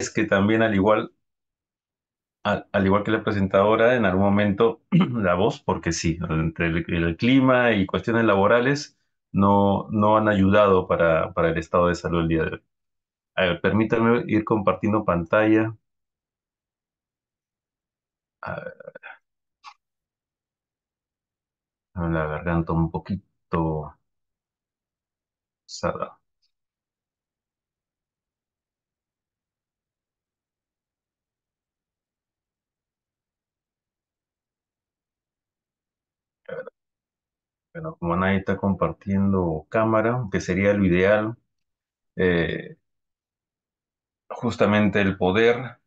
es que también al igual, al, igual que la presentadora, en algún momento la voz, porque sí, entre el, clima y cuestiones laborales, no, no han ayudado para, para el estado de salud el día de hoy. A ver, permítanme ir compartiendo pantalla. A ver, la garganta un poquito. cerrada. Bueno, como nadie está compartiendo cámara, que sería lo ideal, eh, justamente el poder,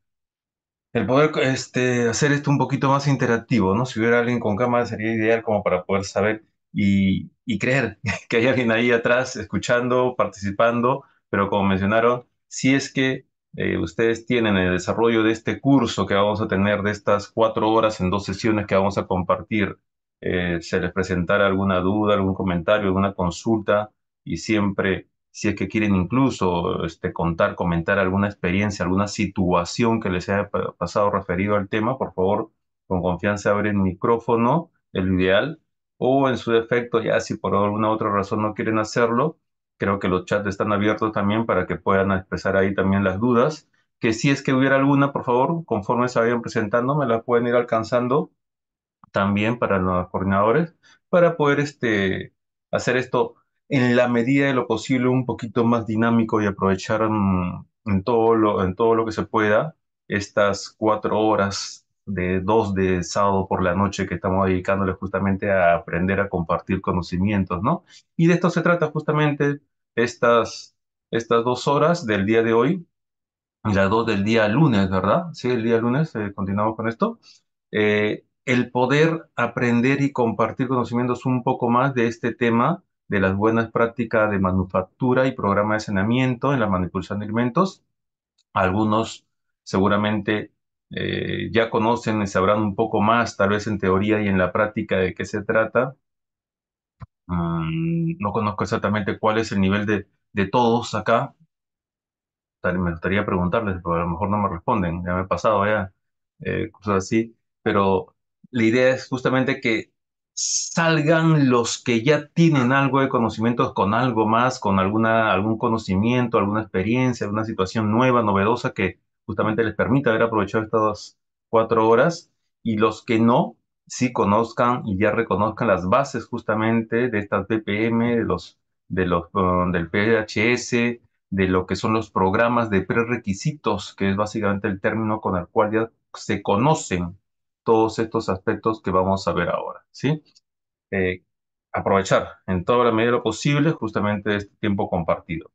el poder este, hacer esto un poquito más interactivo, ¿no? Si hubiera alguien con cámara sería ideal como para poder saber y, creer que hay alguien ahí atrás escuchando, participando, pero como mencionaron, si es que eh, ustedes tienen el desarrollo de este curso que vamos a tener de estas cuatro horas en dos sesiones que vamos a compartir eh, se les presentara alguna duda, algún comentario, alguna consulta y siempre, si es que quieren incluso este, contar, comentar alguna experiencia, alguna situación que les haya pasado referido al tema, por favor, con confianza abren el micrófono, el ideal, o en su defecto, ya si por alguna otra razón no quieren hacerlo, creo que los chats están abiertos también para que puedan expresar ahí también las dudas, que si es que hubiera alguna, por favor, conforme se vayan presentando, me las pueden ir alcanzando también para los coordinadores, para poder este, hacer esto en la medida de lo posible un poquito más dinámico y aprovechar mm, en, todo lo, en todo lo que se pueda estas cuatro horas de dos de sábado por la noche que estamos dedicándoles justamente a aprender a compartir conocimientos, ¿no? Y de esto se trata justamente estas, estas dos horas del día de hoy y las dos del día lunes, ¿verdad? Sí, el día lunes eh, continuamos con esto. Eh, el poder aprender y compartir conocimientos un poco más de este tema de las buenas prácticas de manufactura y programa de saneamiento en la manipulación de alimentos. Algunos seguramente eh, ya conocen y sabrán un poco más, tal vez en teoría y en la práctica, de qué se trata. Mm, no conozco exactamente cuál es el nivel de, de todos acá. Tal, me gustaría preguntarles, pero a lo mejor no me responden, ya me he pasado ya, eh, cosas así. Pero la idea es justamente que salgan los que ya tienen algo de conocimientos con algo más, con alguna, algún conocimiento, alguna experiencia, alguna situación nueva, novedosa que justamente les permita haber aprovechado estas cuatro horas y los que no, sí conozcan y ya reconozcan las bases justamente de estas BPM, de los, de los, ah, del PHS, de lo que son los programas de prerequisitos, que es básicamente el término con el cual ya se conocen todos estos aspectos que vamos a ver ahora, ¿sí? Eh, aprovechar en toda la medida de lo posible justamente este tiempo compartido.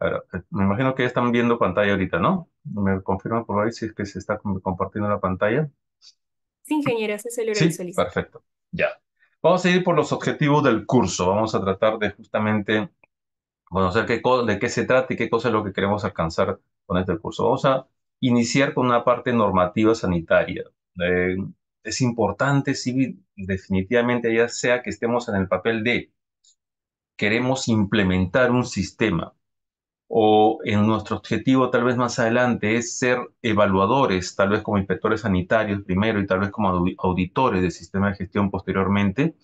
Eh, me imagino que ya están viendo pantalla ahorita, ¿no? Me confirman por ahí si es que se está compartiendo la pantalla. Sí, ingeniero, se celular sí, perfecto, ya. Vamos a ir por los objetivos del curso. Vamos a tratar de justamente conocer de qué se trata y qué cosa es lo que queremos alcanzar con este curso. Vamos a iniciar con una parte normativa sanitaria. Eh, es importante, sí, definitivamente, ya sea que estemos en el papel de queremos implementar un sistema o en nuestro objetivo tal vez más adelante es ser evaluadores, tal vez como inspectores sanitarios primero y tal vez como auditores del sistema de gestión posteriormente,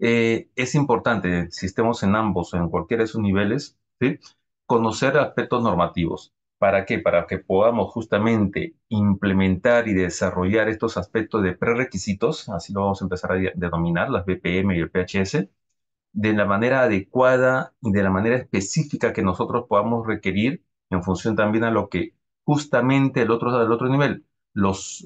eh, es importante, si estemos en ambos o en cualquiera de esos niveles, ¿sí? conocer aspectos normativos. ¿Para qué? Para que podamos justamente implementar y desarrollar estos aspectos de prerequisitos, así lo vamos a empezar a denominar, las BPM y el PHS, de la manera adecuada y de la manera específica que nosotros podamos requerir en función también a lo que justamente el otro, otro nivel, las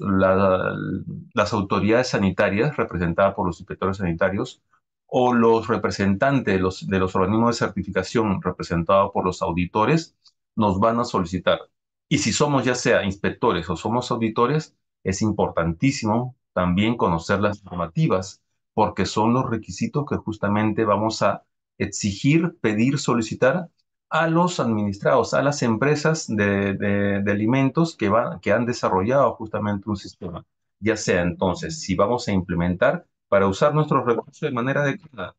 autoridades sanitarias representadas por los inspectores sanitarios o los representantes de los, de los organismos de certificación representados por los auditores, nos van a solicitar. Y si somos ya sea inspectores o somos auditores, es importantísimo también conocer las normativas, porque son los requisitos que justamente vamos a exigir, pedir, solicitar a los administrados, a las empresas de, alimentos que, van, que han desarrollado justamente un sistema. Ya sea entonces, si vamos a implementar para usar nuestros recursos de manera adecuada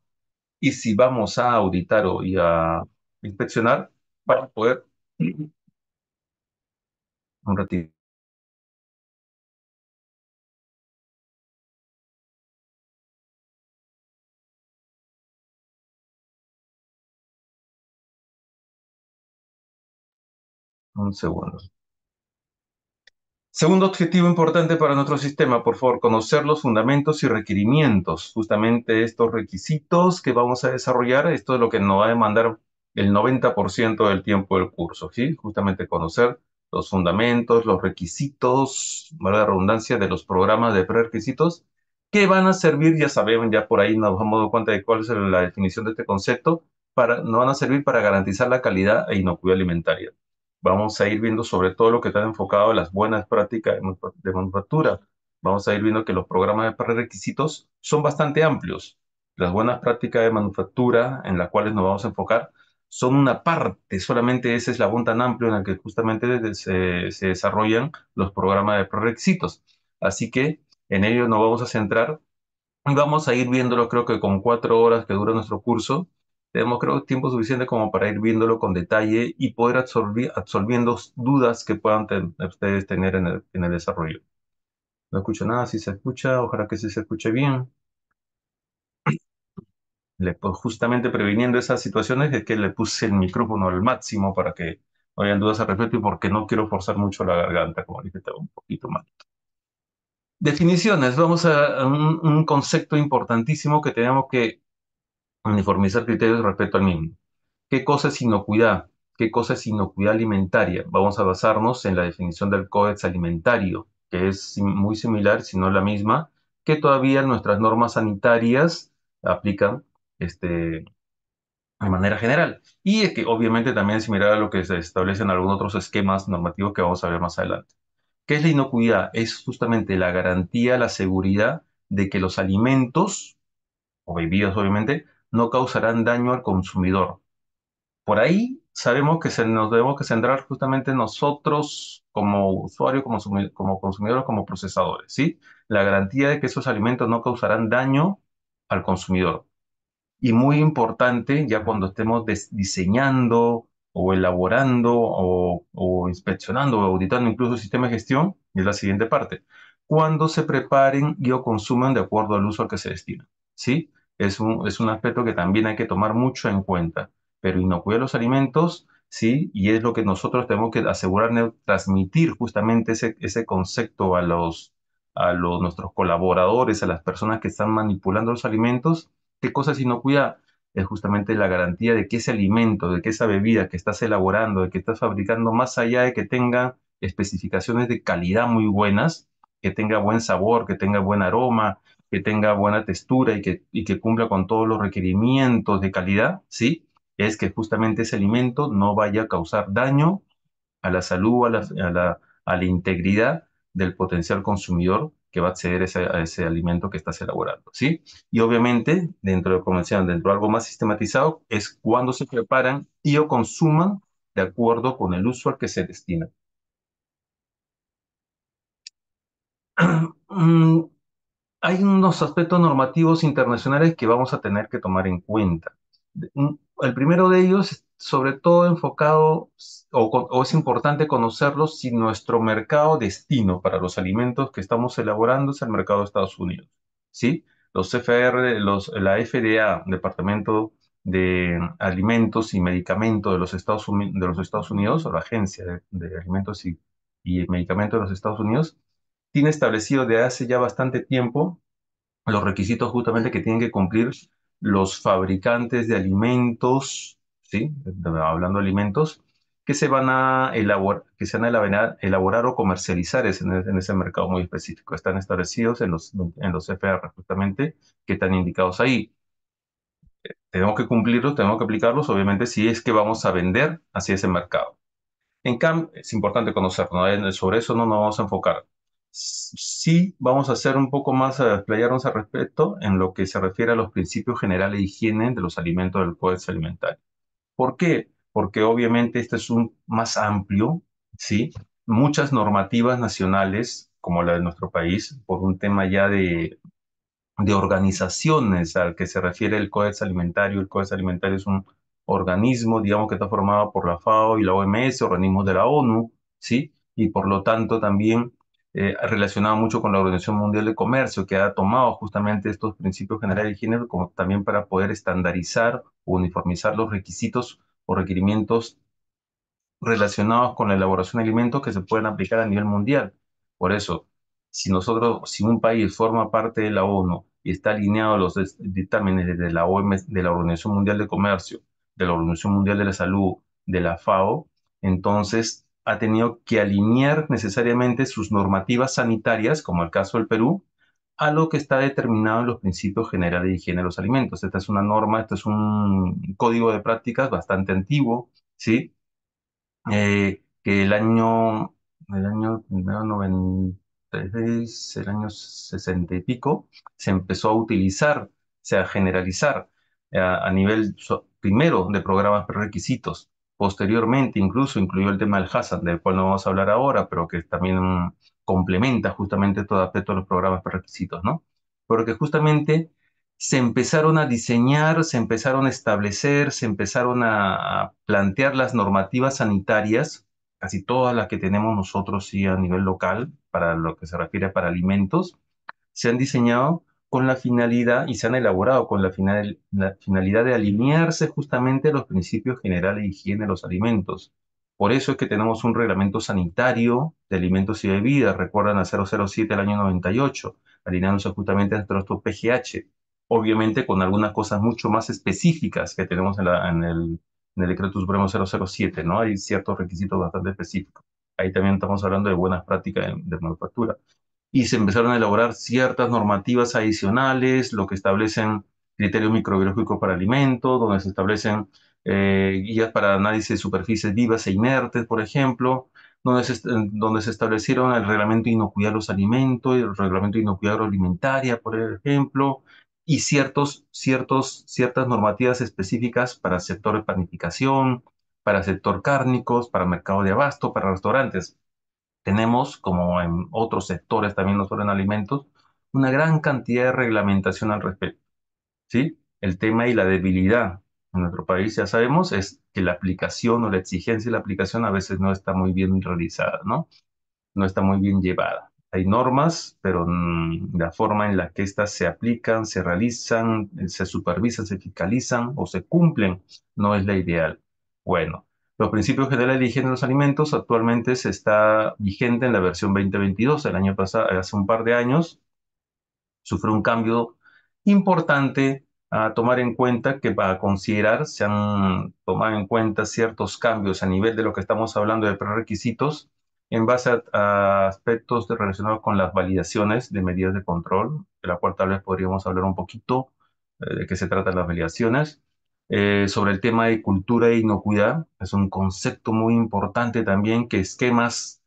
y si vamos a auditar o y a inspeccionar para poder un ratito. Un segundo. Segundo objetivo importante para nuestro sistema, por favor, conocer los fundamentos y requerimientos. Justamente estos requisitos que vamos a desarrollar, esto es lo que nos va a demandar el 90% del tiempo del curso, ¿sí? Justamente conocer los fundamentos, los requisitos, la redundancia de los programas de prerequisitos que van a servir, ya sabemos, ya por ahí nos hemos dado cuenta de cuál es la definición de este concepto, para, nos van a servir para garantizar la calidad e inocuidad alimentaria. Vamos a ir viendo sobre todo lo que está enfocado en las buenas prácticas de manufactura. Vamos a ir viendo que los programas de prerequisitos son bastante amplios. Las buenas prácticas de manufactura en las cuales nos vamos a enfocar son una parte solamente es la eslabón tan amplio en el que justamente se, desarrollan los programas de prerequisitos. Así que en ello nos vamos a centrar y vamos a ir viéndolo, creo que con cuatro horas que dura nuestro curso, tenemos creo tiempo suficiente como para ir viéndolo con detalle y poder absorbir, absorbiendo dudas que puedan ustedes tener en el, desarrollo. No escucho nada, si se escucha, ojalá que se escuche bien. Pues, justamente previniendo esas situaciones es que le puse el micrófono al máximo para que no hayan dudas al respecto y porque no quiero forzar mucho la garganta, como dije, estaba un poquito mal. Definiciones, vamos a un, concepto importantísimo que tenemos que uniformizar criterios respecto al mismo. ¿Qué cosa es inocuidad? ¿Qué cosa es inocuidad alimentaria? Vamos a basarnos en la definición del Códex Alimentario, que es muy similar, si no la misma, que todavía nuestras normas sanitarias aplican este, de manera general. Y es que obviamente también es similar a lo que se establece en algunos otros esquemas normativos que vamos a ver más adelante. ¿Qué es la inocuidad? Es justamente la garantía, la seguridad de que los alimentos, o bebidas obviamente, no causarán daño al consumidor. Por ahí sabemos que nos debemos que centrar justamente nosotros como usuarios, como, como consumidores, como procesadores, ¿sí? La garantía de que esos alimentos no causarán daño al consumidor. Y muy importante, ya cuando estemos diseñando o elaborando o, inspeccionando o auditando incluso el sistema de gestión, es la siguiente parte. Cuando se preparen y o consuman de acuerdo al uso al que se destina. ¿Sí? Es un, es un aspecto que también hay que tomar mucho en cuenta. Pero inocuidad los alimentos, ¿sí? Y es lo que nosotros tenemos que asegurar transmitir justamente ese, ese concepto a los a los, nuestros colaboradores, a las personas que están manipulando los alimentos, qué no cuida? es justamente la garantía de que ese alimento, de que esa bebida que estás elaborando, de que estás fabricando, más allá de que tenga especificaciones de calidad muy buenas, que tenga buen sabor, que tenga buen aroma, que tenga buena textura y que, que cumpla con todos los requerimientos de calidad, ¿sí? Es que justamente ese alimento no vaya a causar daño a la salud, a a la, a la integridad del potencial consumidor que va a acceder a ese alimento que estás elaborando, ¿sí? Y obviamente, dentro de comercial, dentro de algo más sistematizado, es cuando se preparan y o consuman de acuerdo con el uso al que se destina. Mm, hay unos aspectos normativos internacionales que vamos a tener que tomar en cuenta. El primero de ellos sobre todo enfocado o, es importante conocerlo si nuestro mercado destino para los alimentos que estamos elaborando es el mercado de Estados Unidos, ¿sí? Los CFR, los, la FDA, Departamento de Alimentos y Medicamentos de los Estados, Unidos, o la Agencia de, Alimentos y, y Medicamentos de los Estados Unidos, tiene establecido de hace ya bastante tiempo los requisitos justamente que tienen que cumplir los fabricantes de alimentos ¿sí? hablando de alimentos, que se van a elaborar, que se van elaborar, o comercializar en, ese mercado muy específico. Están establecidos en los, en los FR justamente que están indicados ahí. tenemos que cumplirlos, tenemos que aplicarlos, obviamente, si es que vamos a vender hacia ese mercado. En cambio, es importante conocer, ¿no? sobre eso no nos vamos a enfocar. Sí vamos a hacer un poco más, a eh, desplayarnos al respecto en lo que se refiere a los principios generales de higiene de los alimentos del poder Alimentario. ¿Por qué? Porque obviamente este es un más amplio, ¿sí? Muchas normativas nacionales, como la de nuestro país, por un tema ya de, organizaciones al que se refiere el Código Alimentario. El Código Alimentario es un organismo, digamos, que está formado por la FAO y la OMS, organismos de la ONU, ¿sí? Y por lo tanto también eh, relacionado mucho con la Organización Mundial de Comercio, que ha tomado justamente estos principios generales de género como también para poder estandarizar o uniformizar los requisitos o requerimientos relacionados con la elaboración de alimentos que se pueden aplicar a nivel mundial. Por eso, si nosotros, si un país forma parte de la ONU y está alineado a los dictámenes de la OMS, de la Organización Mundial de Comercio, de la Organización Mundial de la Salud, de la FAO, entonces ha tenido que alinear necesariamente sus normativas sanitarias, como el caso del Perú, a lo que está determinado en los principios generales de higiene de los alimentos. Esta es una norma, esto es un código de prácticas bastante antiguo, ¿sí? Eh, que el año, el año 96, el año 60 y pico, se empezó a utilizar, o sea, a generalizar eh, a nivel primero de programas prerequisitos Posteriormente, incluso incluyó el tema del Hassan, del cual no vamos a hablar ahora, pero que también complementa justamente todo, aspecto de los programas requisitos, ¿no? Porque justamente se empezaron a diseñar, se empezaron a establecer, se empezaron a plantear las normativas sanitarias, casi todas las que tenemos nosotros sí a nivel local, para lo que se refiere para alimentos, se han diseñado con la finalidad, y se han elaborado con la, finalidad de alinearse justamente a los principios generales de higiene de los alimentos. Por eso es que tenemos un reglamento sanitario de alimentos y bebidas, recuerdan a 007 del año 98, alineándose justamente a estos PGH, obviamente con algunas cosas mucho más específicas que tenemos en, el, Decreto Supremo 007, ¿no? Hay ciertos requisitos bastante específicos. Ahí también estamos hablando de buenas prácticas de manufactura y se empezaron a elaborar ciertas normativas adicionales, lo que establecen criterios microbiológicos para alimentos, donde se establecen eh, guías para análisis de superficies vivas e inertes, por ejemplo, donde se, donde se establecieron el reglamento de inocuidad de los alimentos, el reglamento de inocuidad agroalimentaria, por ejemplo, y ciertos, ciertos, ciertas normativas específicas para sector de panificación, para sector cárnicos, para mercado de abasto, para restaurantes. Tenemos, como en otros sectores también no solo en alimentos, una gran cantidad de reglamentación al respecto. ¿sí? El tema y la debilidad en nuestro país, ya sabemos, es que la aplicación o la exigencia de la aplicación a veces no está muy bien realizada, ¿no? No está muy bien llevada. Hay normas, pero mm, la forma en la que éstas se aplican, se realizan, eh, se supervisan, se fiscalizan o se cumplen no es la ideal. Bueno, los principios generales de higiene de los alimentos actualmente se está vigente en la versión 2022. El año pasado, hace un par de años, sufrió un cambio importante a tomar en cuenta que para considerar se han tomado en cuenta ciertos cambios a nivel de lo que estamos hablando de prerequisitos en base a, aspectos relacionados con las validaciones de medidas de control, de la cual tal vez podríamos hablar un poquito eh, de qué se tratan las validaciones. Eh, sobre el tema de cultura e inocuidad. Es un concepto muy importante también que esquemas,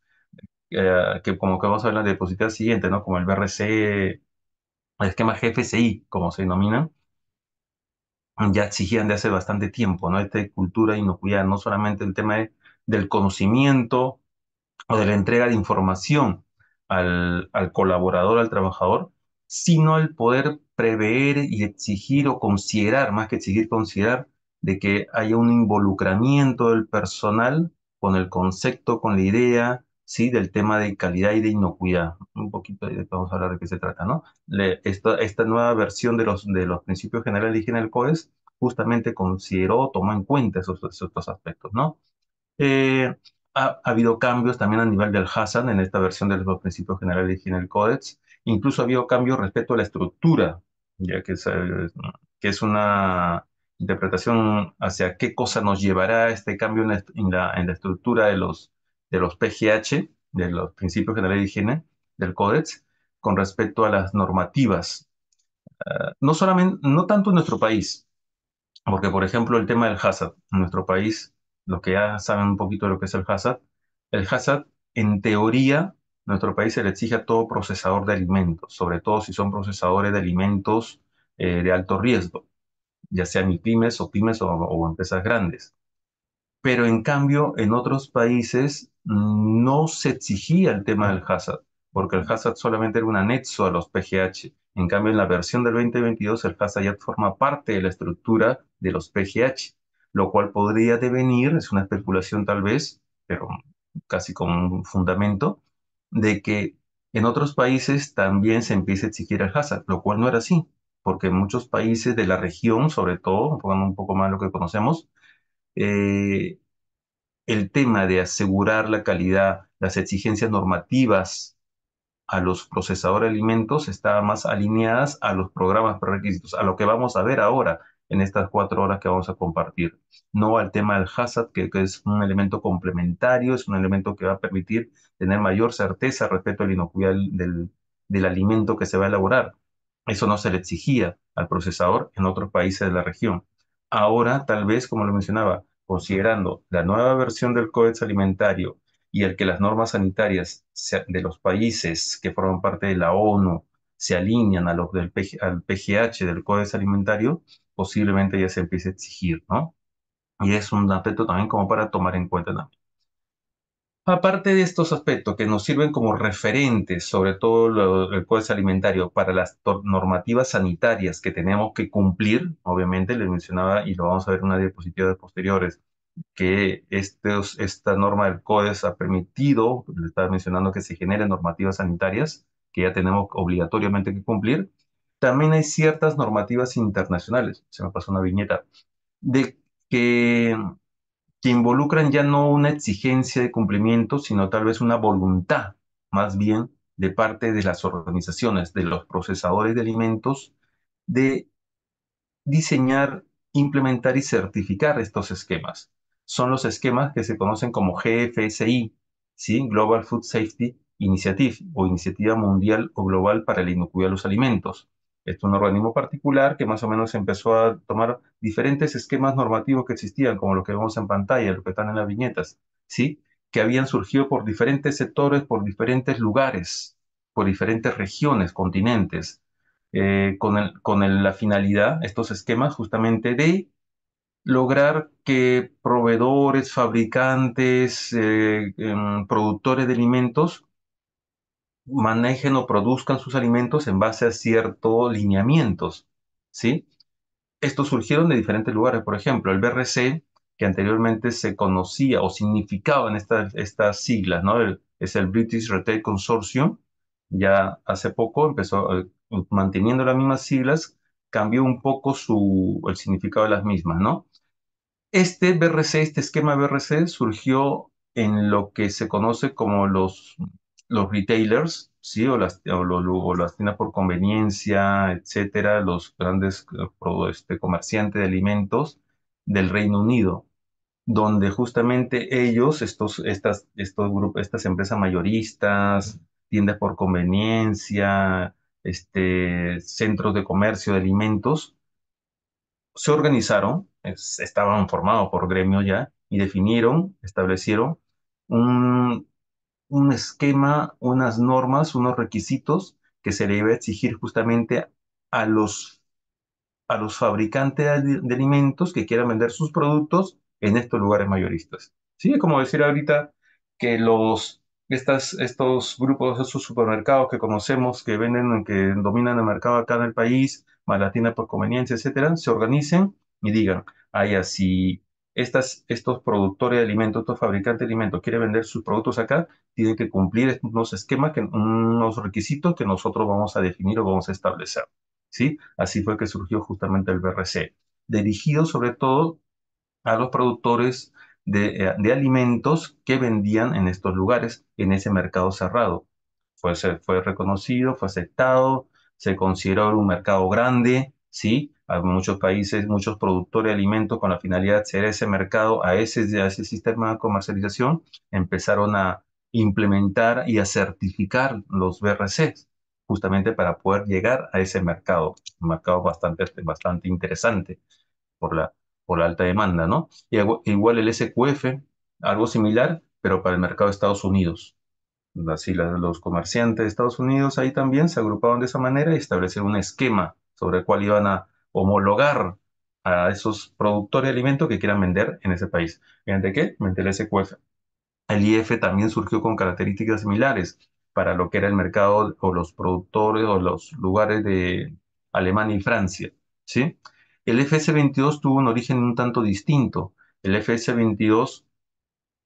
eh, que como que vamos a hablar de diapositiva siguiente, ¿no? Como el BRC, esquema GFCI, como se denomina, ya exigían de hace bastante tiempo, ¿no? Este cultura e inocuidad, no solamente el tema del conocimiento o de la entrega de información al, al colaborador, al trabajador, sino el poder prever y exigir o considerar, más que exigir, considerar, de que haya un involucramiento del personal con el concepto, con la idea, ¿sí? Del tema de calidad y de inocuidad. Un poquito vamos a hablar de qué se trata, ¿no? esta, nueva versión de los, de los principios generales de higiene del justamente consideró, tomó en cuenta esos, dos aspectos, ¿no? Eh, ha, habido cambios también a nivel del Hassan en esta versión de los principios generales de higiene del CODEX. Incluso ha habido cambios respecto a la estructura ya que es, eh, que es una interpretación hacia qué cosa nos llevará este cambio en la, en la, estructura de los, de los PGH, de los principios generales de higiene del Códex, con respecto a las normativas. Ah, no, solamente, no tanto en nuestro país, porque por ejemplo el tema del hazard, en nuestro país, los que ya saben un poquito de lo que es el hazard, el hazard en teoría nuestro país se le exige a todo procesador de alimentos, sobre todo si son procesadores de alimentos eh, de alto riesgo, ya sean pymes o pymes o, empresas grandes. Pero en cambio, en otros países mm, no se exigía el tema del hazard, porque el hazard solamente era un anexo a los PGH. En cambio, en la versión del 2022, el hazard ya forma parte de la estructura de los PGH, lo cual podría devenir, es una especulación tal vez, pero casi con un fundamento, de que en otros países también se empiece a exigir el hazard, lo cual no era así, porque en muchos países de la región, sobre todo, un poco más lo que conocemos, eh, el tema de asegurar la calidad, las exigencias normativas a los procesadores de alimentos estaban más alineadas a los programas prerequisitos, a lo que vamos a ver ahora, en estas cuatro horas que vamos a compartir. No al tema del hazard, que, es un elemento complementario, es un elemento que va a permitir tener mayor certeza respecto al inocuidad del, alimento que se va a elaborar. Eso no se le exigía al procesador en otros países de la región. Ahora, tal vez, como lo mencionaba, considerando la nueva versión del código Alimentario y el que las normas sanitarias de los países que forman parte de la ONU se alinean a los del PGH, del código Alimentario, posiblemente ya se empiece a exigir, ¿no? Y es un aspecto también como para tomar en cuenta también. Aparte de estos aspectos que nos sirven como referentes, sobre todo el código alimentario, para las normativas sanitarias que tenemos que cumplir, obviamente les mencionaba y lo vamos a ver en una diapositiva de posteriores, que esta norma del CODES ha permitido, le estaba mencionando que se generen normativas sanitarias que ya tenemos obligatoriamente que cumplir, también hay ciertas normativas internacionales, se me pasó una viñeta, de que, que involucran ya no una exigencia de cumplimiento, sino tal vez una voluntad, más bien, de parte de las organizaciones, de los procesadores de alimentos, de diseñar, implementar y certificar estos esquemas. Son los esquemas que se conocen como GFSI, ¿sí? Global Food Safety Initiative o Iniciativa Mundial o Global para la Inocuidad de los Alimentos es un organismo particular que más o menos empezó a tomar diferentes esquemas normativos que existían, como los que vemos en pantalla, los que están en las viñetas, ¿sí? que habían surgido por diferentes sectores, por diferentes lugares, por diferentes regiones, continentes, eh, con, la finalidad, estos esquemas, justamente de lograr que proveedores, fabricantes, eh, em, productores de alimentos manejen o produzcan sus alimentos en base a ciertos lineamientos, ¿sí? Estos surgieron de diferentes lugares, por ejemplo, el BRC, que anteriormente se conocía o significaba estas, estas siglas, ¿no? es el British Retail Consortium, ya hace poco empezó eh, manteniendo las mismas siglas, cambió un poco su, el significado de las mismas, ¿no? Este BRC, este esquema BRC surgió en lo que se conoce como los los retailers, ¿sí? O las, tiendas por conveniencia, etcétera, los grandes eh, este, comerciantes de alimentos del Reino Unido, donde justamente ellos, estos, estas, estos grupos, estas empresas mayoristas, tiendas por conveniencia, este, centros de comercio de alimentos, se organizaron, estaban formados por gremio ya, y definieron, establecieron un, un esquema, unas normas, unos requisitos que se le iba a exigir justamente a los, a los fabricantes de, alimentos que quieran vender sus productos en estos lugares mayoristas. Sí, es como decir ahorita que los, estas, estos grupos, esos supermercados que conocemos, que venden, que dominan el mercado acá en el país, Malatina por conveniencia, etcétera, se organicen y digan, hay ah, así estos productores de alimentos, estos fabricantes de alimentos quieren vender sus productos acá, tienen que cumplir unos esquemas, unos requisitos que nosotros vamos a definir o vamos a establecer. ¿sí? Así fue que surgió justamente el BRC, dirigido sobre todo a los productores eh, de, alimentos que vendían en estos lugares, en ese mercado cerrado. Fue, fue reconocido, fue aceptado, se consideró un mercado grande, ¿sí? muchos países, muchos productores de alimentos con la finalidad de ser ese mercado, a ese, ese sistema de comercialización, empezaron a implementar y a certificar los BRCs justamente para poder llegar a ese mercado, un mercado bastante, bastante interesante por la, por la alta demanda, ¿no? Y igual el SQF, algo similar, pero para el mercado de Estados Unidos. Así los comerciantes de Estados Unidos ahí también se agruparon de esa manera y establecieron un esquema sobre el cual iban a homologar a esos productores de alimentos que quieran vender en ese país. ¿Mediante qué? Mediante la SQF. El IF también surgió con características similares para lo que era el mercado o los productores o los lugares de Alemania y Francia. ¿sí? El FS22 tuvo un origen un tanto distinto. El FS22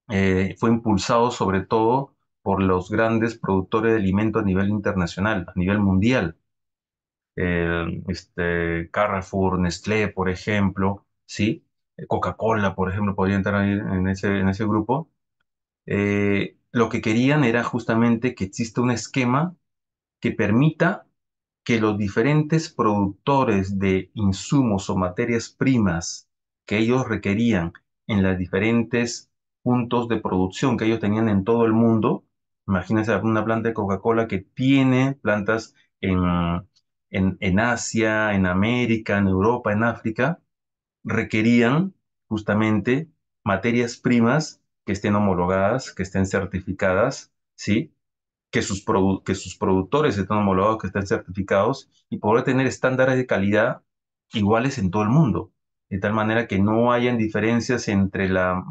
eh, fue impulsado sobre todo por los grandes productores de alimentos a nivel internacional, a nivel mundial. Eh, este, Carrefour, Nestlé, por ejemplo, coca Coca-Cola, por ejemplo, podría entrar en ese, en ese grupo. Eh, lo que querían era justamente que exista un esquema que permita que los diferentes productores de insumos o materias primas que ellos requerían en las diferentes puntos de producción que ellos tenían en todo el mundo, imagínense una planta de Coca-Cola que tiene plantas en, en, Asia, en América, en Europa, en África, requerían justamente materias primas que estén homologadas, que estén certificadas, ¿sí? Que sus, que sus productores estén homologados, que estén certificados y poder tener estándares de calidad iguales en todo el mundo, de tal manera que no hayan diferencias entre la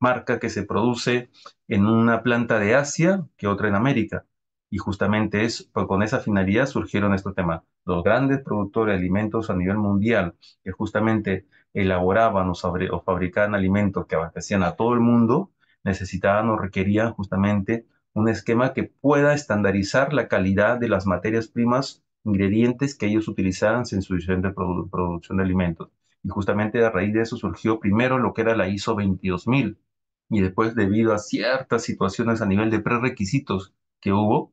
marca que se produce en una planta de Asia que otra en América. Y justamente es, pues, con esa finalidad surgieron estos temas los grandes productores de alimentos a nivel mundial, que justamente elaboraban o, fabricaban alimentos que abastecían a todo el mundo, necesitaban o requerían justamente un esquema que pueda estandarizar la calidad de las materias primas, ingredientes que ellos utilizaban en su de producción de alimentos. Y justamente a raíz de eso surgió primero lo que era la ISO 22000 y después debido a ciertas situaciones a nivel de prerequisitos que hubo,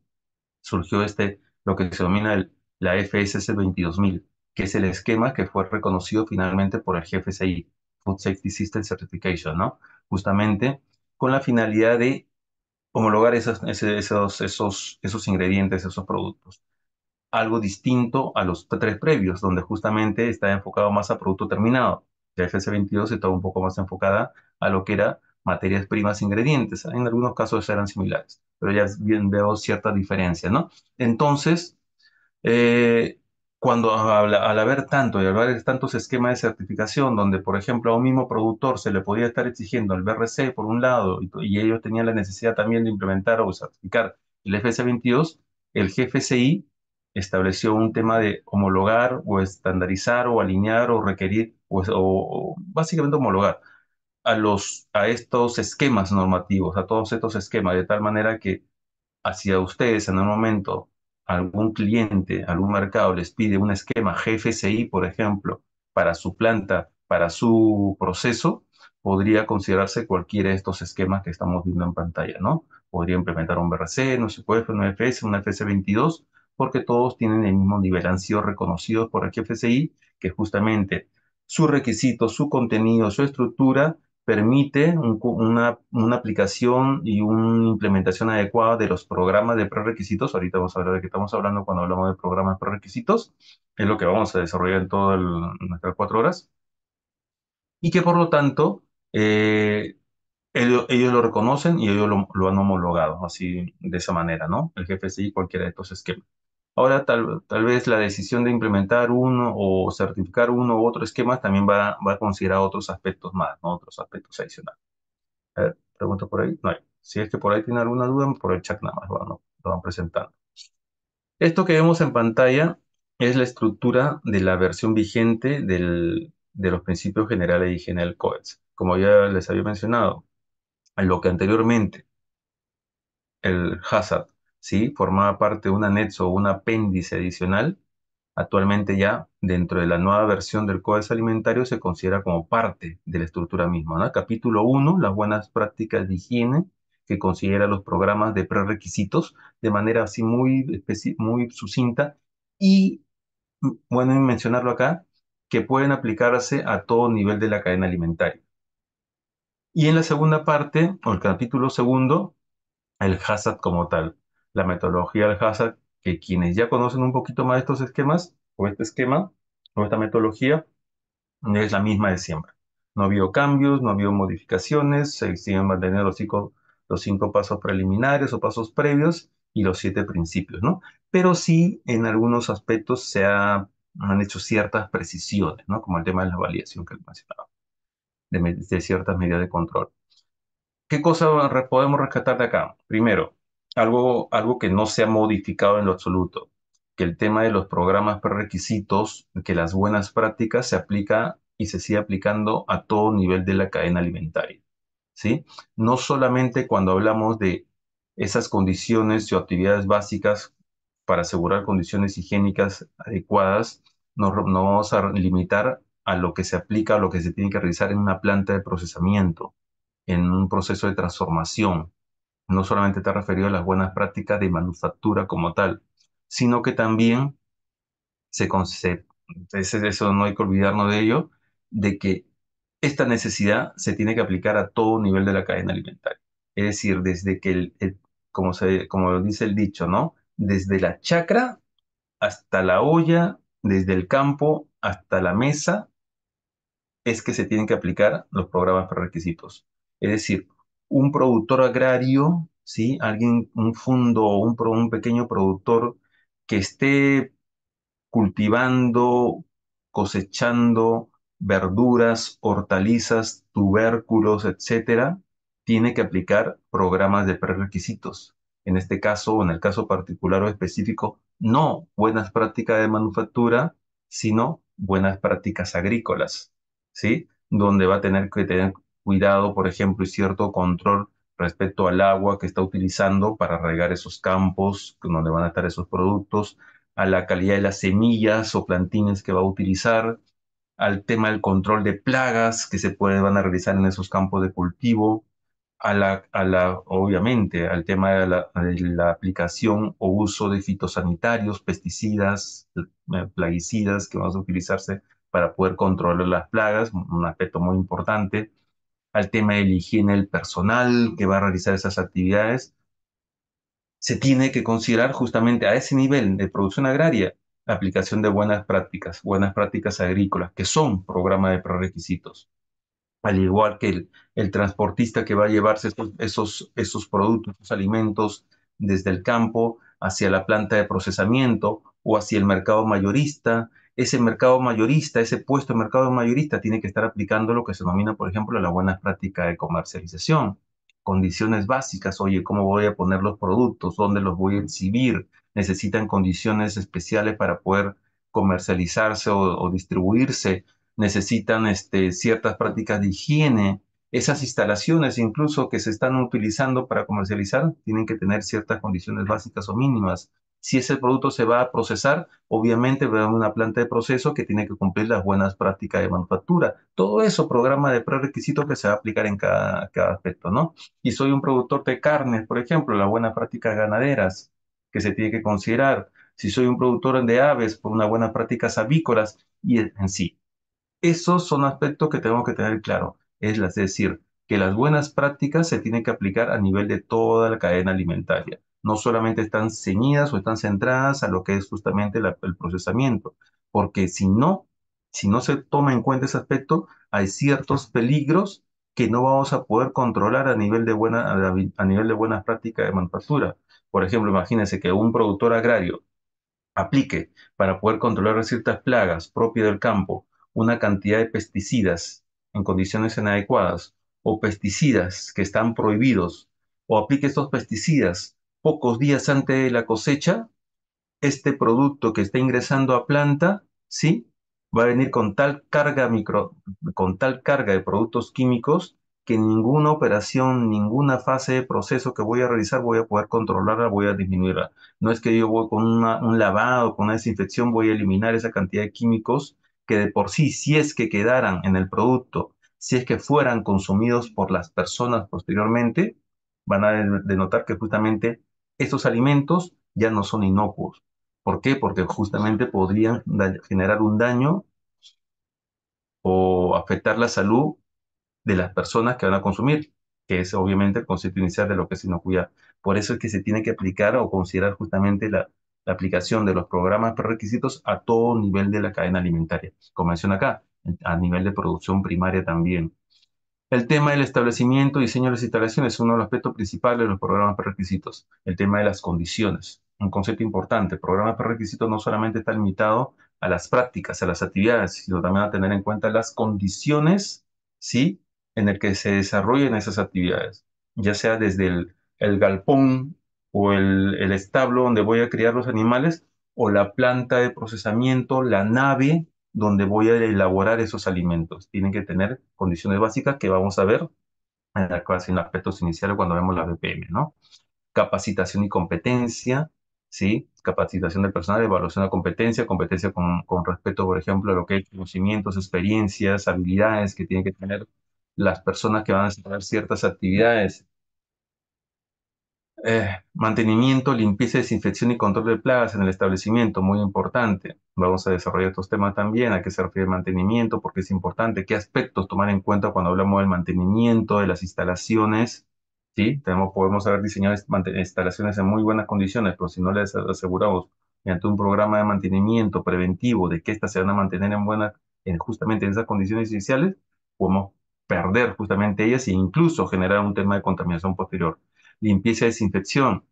surgió este, lo que se denomina el la FSS 22000, que es el esquema que fue reconocido finalmente por el GFSI, Food Safety System Certification, ¿no? Justamente con la finalidad de homologar esos, esos, esos, esos ingredientes, esos productos. Algo distinto a los tres previos, donde justamente está enfocado más a producto terminado. La FS22 estaba un poco más enfocada a lo que era materias primas, e ingredientes. En algunos casos eran similares, pero ya bien veo cierta diferencia, ¿no? Entonces, eh, cuando al, haber tanto y al haber tantos esquemas de certificación, donde por ejemplo a un mismo productor se le podía estar exigiendo el BRC por un lado y, ellos tenían la necesidad también de implementar o certificar el FS22, el GFCI estableció un tema de homologar o estandarizar o alinear o requerir o, básicamente homologar a, los, a estos esquemas normativos, a todos estos esquemas, de tal manera que hacia ustedes en el momento algún cliente, algún mercado les pide un esquema GFCI, por ejemplo, para su planta, para su proceso, podría considerarse cualquiera de estos esquemas que estamos viendo en pantalla, ¿no? Podría implementar un BRC, un SQF, un FS, un FS22, porque todos tienen el mismo nivel, han sido reconocidos por el GFCI, que justamente su requisito, su contenido, su estructura permite una, una, aplicación y una implementación adecuada de los programas de prerequisitos. Ahorita vamos a hablar de qué estamos hablando cuando hablamos de programas de prerequisitos. Es lo que vamos a desarrollar en todas nuestras cuatro horas. Y que por lo tanto, eh, ellos, lo reconocen y ellos lo, han homologado, así de esa manera, ¿no? El GFSI, cualquiera de estos esquemas. Ahora tal, tal vez la decisión de implementar uno o certificar uno u otro esquema también va, a considerar otros aspectos más, otros aspectos adicionales. A pregunta por ahí. No hay. Si es que por ahí tiene alguna duda, por el chat nada más bueno, lo van presentando. Esto que vemos en pantalla es la estructura de la versión vigente de los principios generales de general del Como ya les había mencionado, lo que anteriormente el hazard ¿sí? Formaba parte de un anexo o un apéndice adicional. Actualmente ya dentro de la nueva versión del código Alimentario se considera como parte de la estructura misma. ¿no? Capítulo 1, las buenas prácticas de higiene, que considera los programas de prerequisitos de manera así muy, muy sucinta y, bueno, mencionarlo acá, que pueden aplicarse a todo nivel de la cadena alimentaria. Y en la segunda parte, o el capítulo segundo, el hazard como tal la metodología del hazard, que quienes ya conocen un poquito más estos esquemas, o este esquema, o esta metodología, es la misma de siempre. No vio cambios, no ha modificaciones, se siguen manteniendo los cinco, los cinco pasos preliminares o pasos previos y los siete principios, ¿no? Pero sí, en algunos aspectos se han hecho ciertas precisiones, ¿no? Como el tema de la validación que mencionaba, de, de ciertas medidas de control. ¿Qué cosas podemos rescatar de acá? Primero, algo, que no se ha modificado en lo absoluto, que el tema de los programas prerequisitos, que las buenas prácticas se aplica y se sigue aplicando a todo nivel de la cadena alimentaria. ¿sí? No solamente cuando hablamos de esas condiciones o actividades básicas para asegurar condiciones higiénicas adecuadas, nos, nos vamos a limitar a lo que se aplica, a lo que se tiene que realizar en una planta de procesamiento, en un proceso de transformación, no solamente te ha referido a las buenas prácticas de manufactura como tal, sino que también se, ese eso no hay que olvidarnos de ello, de que esta necesidad se tiene que aplicar a todo nivel de la cadena alimentaria. Es decir, desde que, el, como, se, como dice el dicho, ¿no? Desde la chacra hasta la olla, desde el campo hasta la mesa, es que se tienen que aplicar los programas requisitos Es decir, un productor agrario, ¿sí? Alguien, un fondo, un, un pequeño productor que esté cultivando, cosechando verduras, hortalizas, tubérculos, etcétera, tiene que aplicar programas de prerequisitos. En este caso, o en el caso particular o específico, no buenas prácticas de manufactura, sino buenas prácticas agrícolas, ¿sí? Donde va a tener que tener cuidado, por ejemplo, y cierto control respecto al agua que está utilizando para regar esos campos donde van a estar esos productos, a la calidad de las semillas o plantines que va a utilizar, al tema del control de plagas que se van a realizar en esos campos de cultivo, a la, a la, obviamente, al tema de la, de la, aplicación o uso de fitosanitarios, pesticidas, eh, plaguicidas que van a utilizarse para poder controlar las plagas, un aspecto muy importante, al tema de higiene del personal que va a realizar esas actividades, se tiene que considerar justamente a ese nivel de producción agraria la aplicación de buenas prácticas, buenas prácticas agrícolas, que son programa de prerequisitos. Al igual que el, transportista que va a llevarse esos, esos productos, esos alimentos desde el campo hacia la planta de procesamiento o hacia el mercado mayorista ese mercado mayorista, ese puesto de mercado mayorista, tiene que estar aplicando lo que se denomina, por ejemplo, la buena práctica de comercialización, condiciones básicas, oye, ¿cómo voy a poner los productos? ¿Dónde los voy a exhibir? Necesitan condiciones especiales para poder comercializarse o, distribuirse, necesitan este, ciertas prácticas de higiene, esas instalaciones incluso que se están utilizando para comercializar tienen que tener ciertas condiciones básicas o mínimas si ese producto se va a procesar, obviamente va a una planta de proceso que tiene que cumplir las buenas prácticas de manufactura. Todo eso, programa de prerequisitos que se va a aplicar en cada, cada aspecto, ¿no? Y soy un productor de carnes, por ejemplo, las buenas prácticas ganaderas que se tiene que considerar. Si soy un productor de aves, por unas buenas prácticas avícolas y en sí. Esos son aspectos que tenemos que tener claro. Es decir, que las buenas prácticas se tienen que aplicar a nivel de toda la cadena alimentaria no solamente están ceñidas o están centradas a lo que es justamente el procesamiento, porque si no, si no se toma en cuenta ese aspecto, hay ciertos peligros que no vamos a poder controlar a nivel de, buena, a nivel de buenas prácticas de manufactura. Por ejemplo, imagínense que un productor agrario aplique para poder controlar ciertas plagas propias del campo una cantidad de pesticidas en condiciones inadecuadas o pesticidas que están prohibidos o aplique estos pesticidas pocos días antes de la cosecha, este producto que está ingresando a planta, ¿sí? Va a venir con tal carga micro, con tal carga de productos químicos que ninguna operación, ninguna fase de proceso que voy a realizar voy a poder controlarla, voy a disminuirla. No es que yo voy con un lavado, con una desinfección, voy a eliminar esa cantidad de químicos que de por sí, si es que quedaran en el producto, si es que fueran consumidos por las personas posteriormente, van a denotar que justamente estos alimentos ya no son inocuos. ¿Por qué? Porque justamente podrían generar un daño o afectar la salud de las personas que van a consumir, que es obviamente el concepto inicial de lo que es inocuidad. Por eso es que se tiene que aplicar o considerar justamente la, aplicación de los programas prerequisitos a todo nivel de la cadena alimentaria, como menciona acá, a nivel de producción primaria también. El tema del establecimiento, diseño de las instalaciones es uno de los aspectos principales de los programas requisitos. El tema de las condiciones, un concepto importante. El programa requisitos no solamente está limitado a las prácticas, a las actividades, sino también a tener en cuenta las condiciones, ¿sí? En el que se desarrollen esas actividades, ya sea desde el, galpón o el establo donde voy a criar los animales, o la planta de procesamiento, la nave, donde voy a elaborar esos alimentos. Tienen que tener condiciones básicas que vamos a ver en la clase, en aspectos iniciales cuando vemos la BPM, ¿no? Capacitación y competencia, ¿sí? Capacitación del personal, evaluación de competencia, competencia con, con respecto, por ejemplo, a lo que hay conocimientos, experiencias, habilidades que tienen que tener las personas que van a hacer ciertas actividades, eh, mantenimiento, limpieza, desinfección y control de plagas en el establecimiento, muy importante. Vamos a desarrollar estos temas también, a qué se refiere el mantenimiento, porque es importante, qué aspectos tomar en cuenta cuando hablamos del mantenimiento de las instalaciones. ¿sí? Tenemos, podemos haber diseñado instalaciones en muy buenas condiciones, pero si no les aseguramos mediante un programa de mantenimiento preventivo de que éstas se van a mantener en buenas, en, justamente en esas condiciones iniciales, podemos perder justamente ellas e incluso generar un tema de contaminación posterior limpieza y desinfección.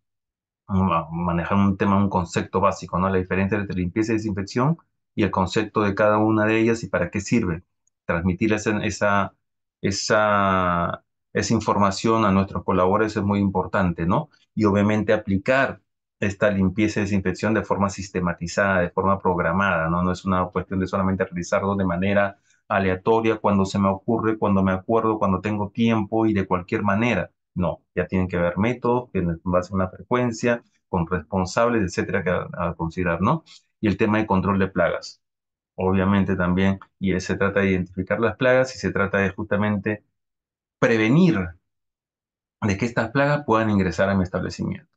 Manejar un tema, un concepto básico, ¿no? La diferencia entre limpieza y desinfección y el concepto de cada una de ellas y para qué sirve. Transmitir esa, esa, esa, información a nuestros colaboradores es muy importante, ¿no? Y obviamente aplicar esta limpieza y desinfección de forma sistematizada, de forma programada, ¿no? No es una cuestión de solamente realizarlo de manera aleatoria, cuando se me ocurre, cuando me acuerdo, cuando tengo tiempo y de cualquier manera, no, ya tienen que haber métodos que en base a una frecuencia, con responsables, etcétera, que a, considerar, ¿no? Y el tema de control de plagas. Obviamente también, y se trata de identificar las plagas y se trata de justamente prevenir de que estas plagas puedan ingresar a mi establecimiento.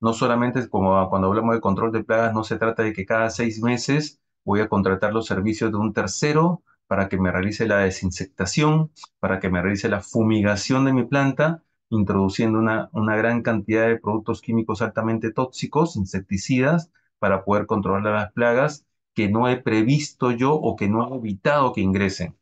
No solamente como cuando hablamos de control de plagas, no se trata de que cada seis meses voy a contratar los servicios de un tercero para que me realice la desinsectación, para que me realice la fumigación de mi planta, introduciendo una, una gran cantidad de productos químicos altamente tóxicos, insecticidas, para poder controlar las plagas que no he previsto yo o que no he evitado que ingresen.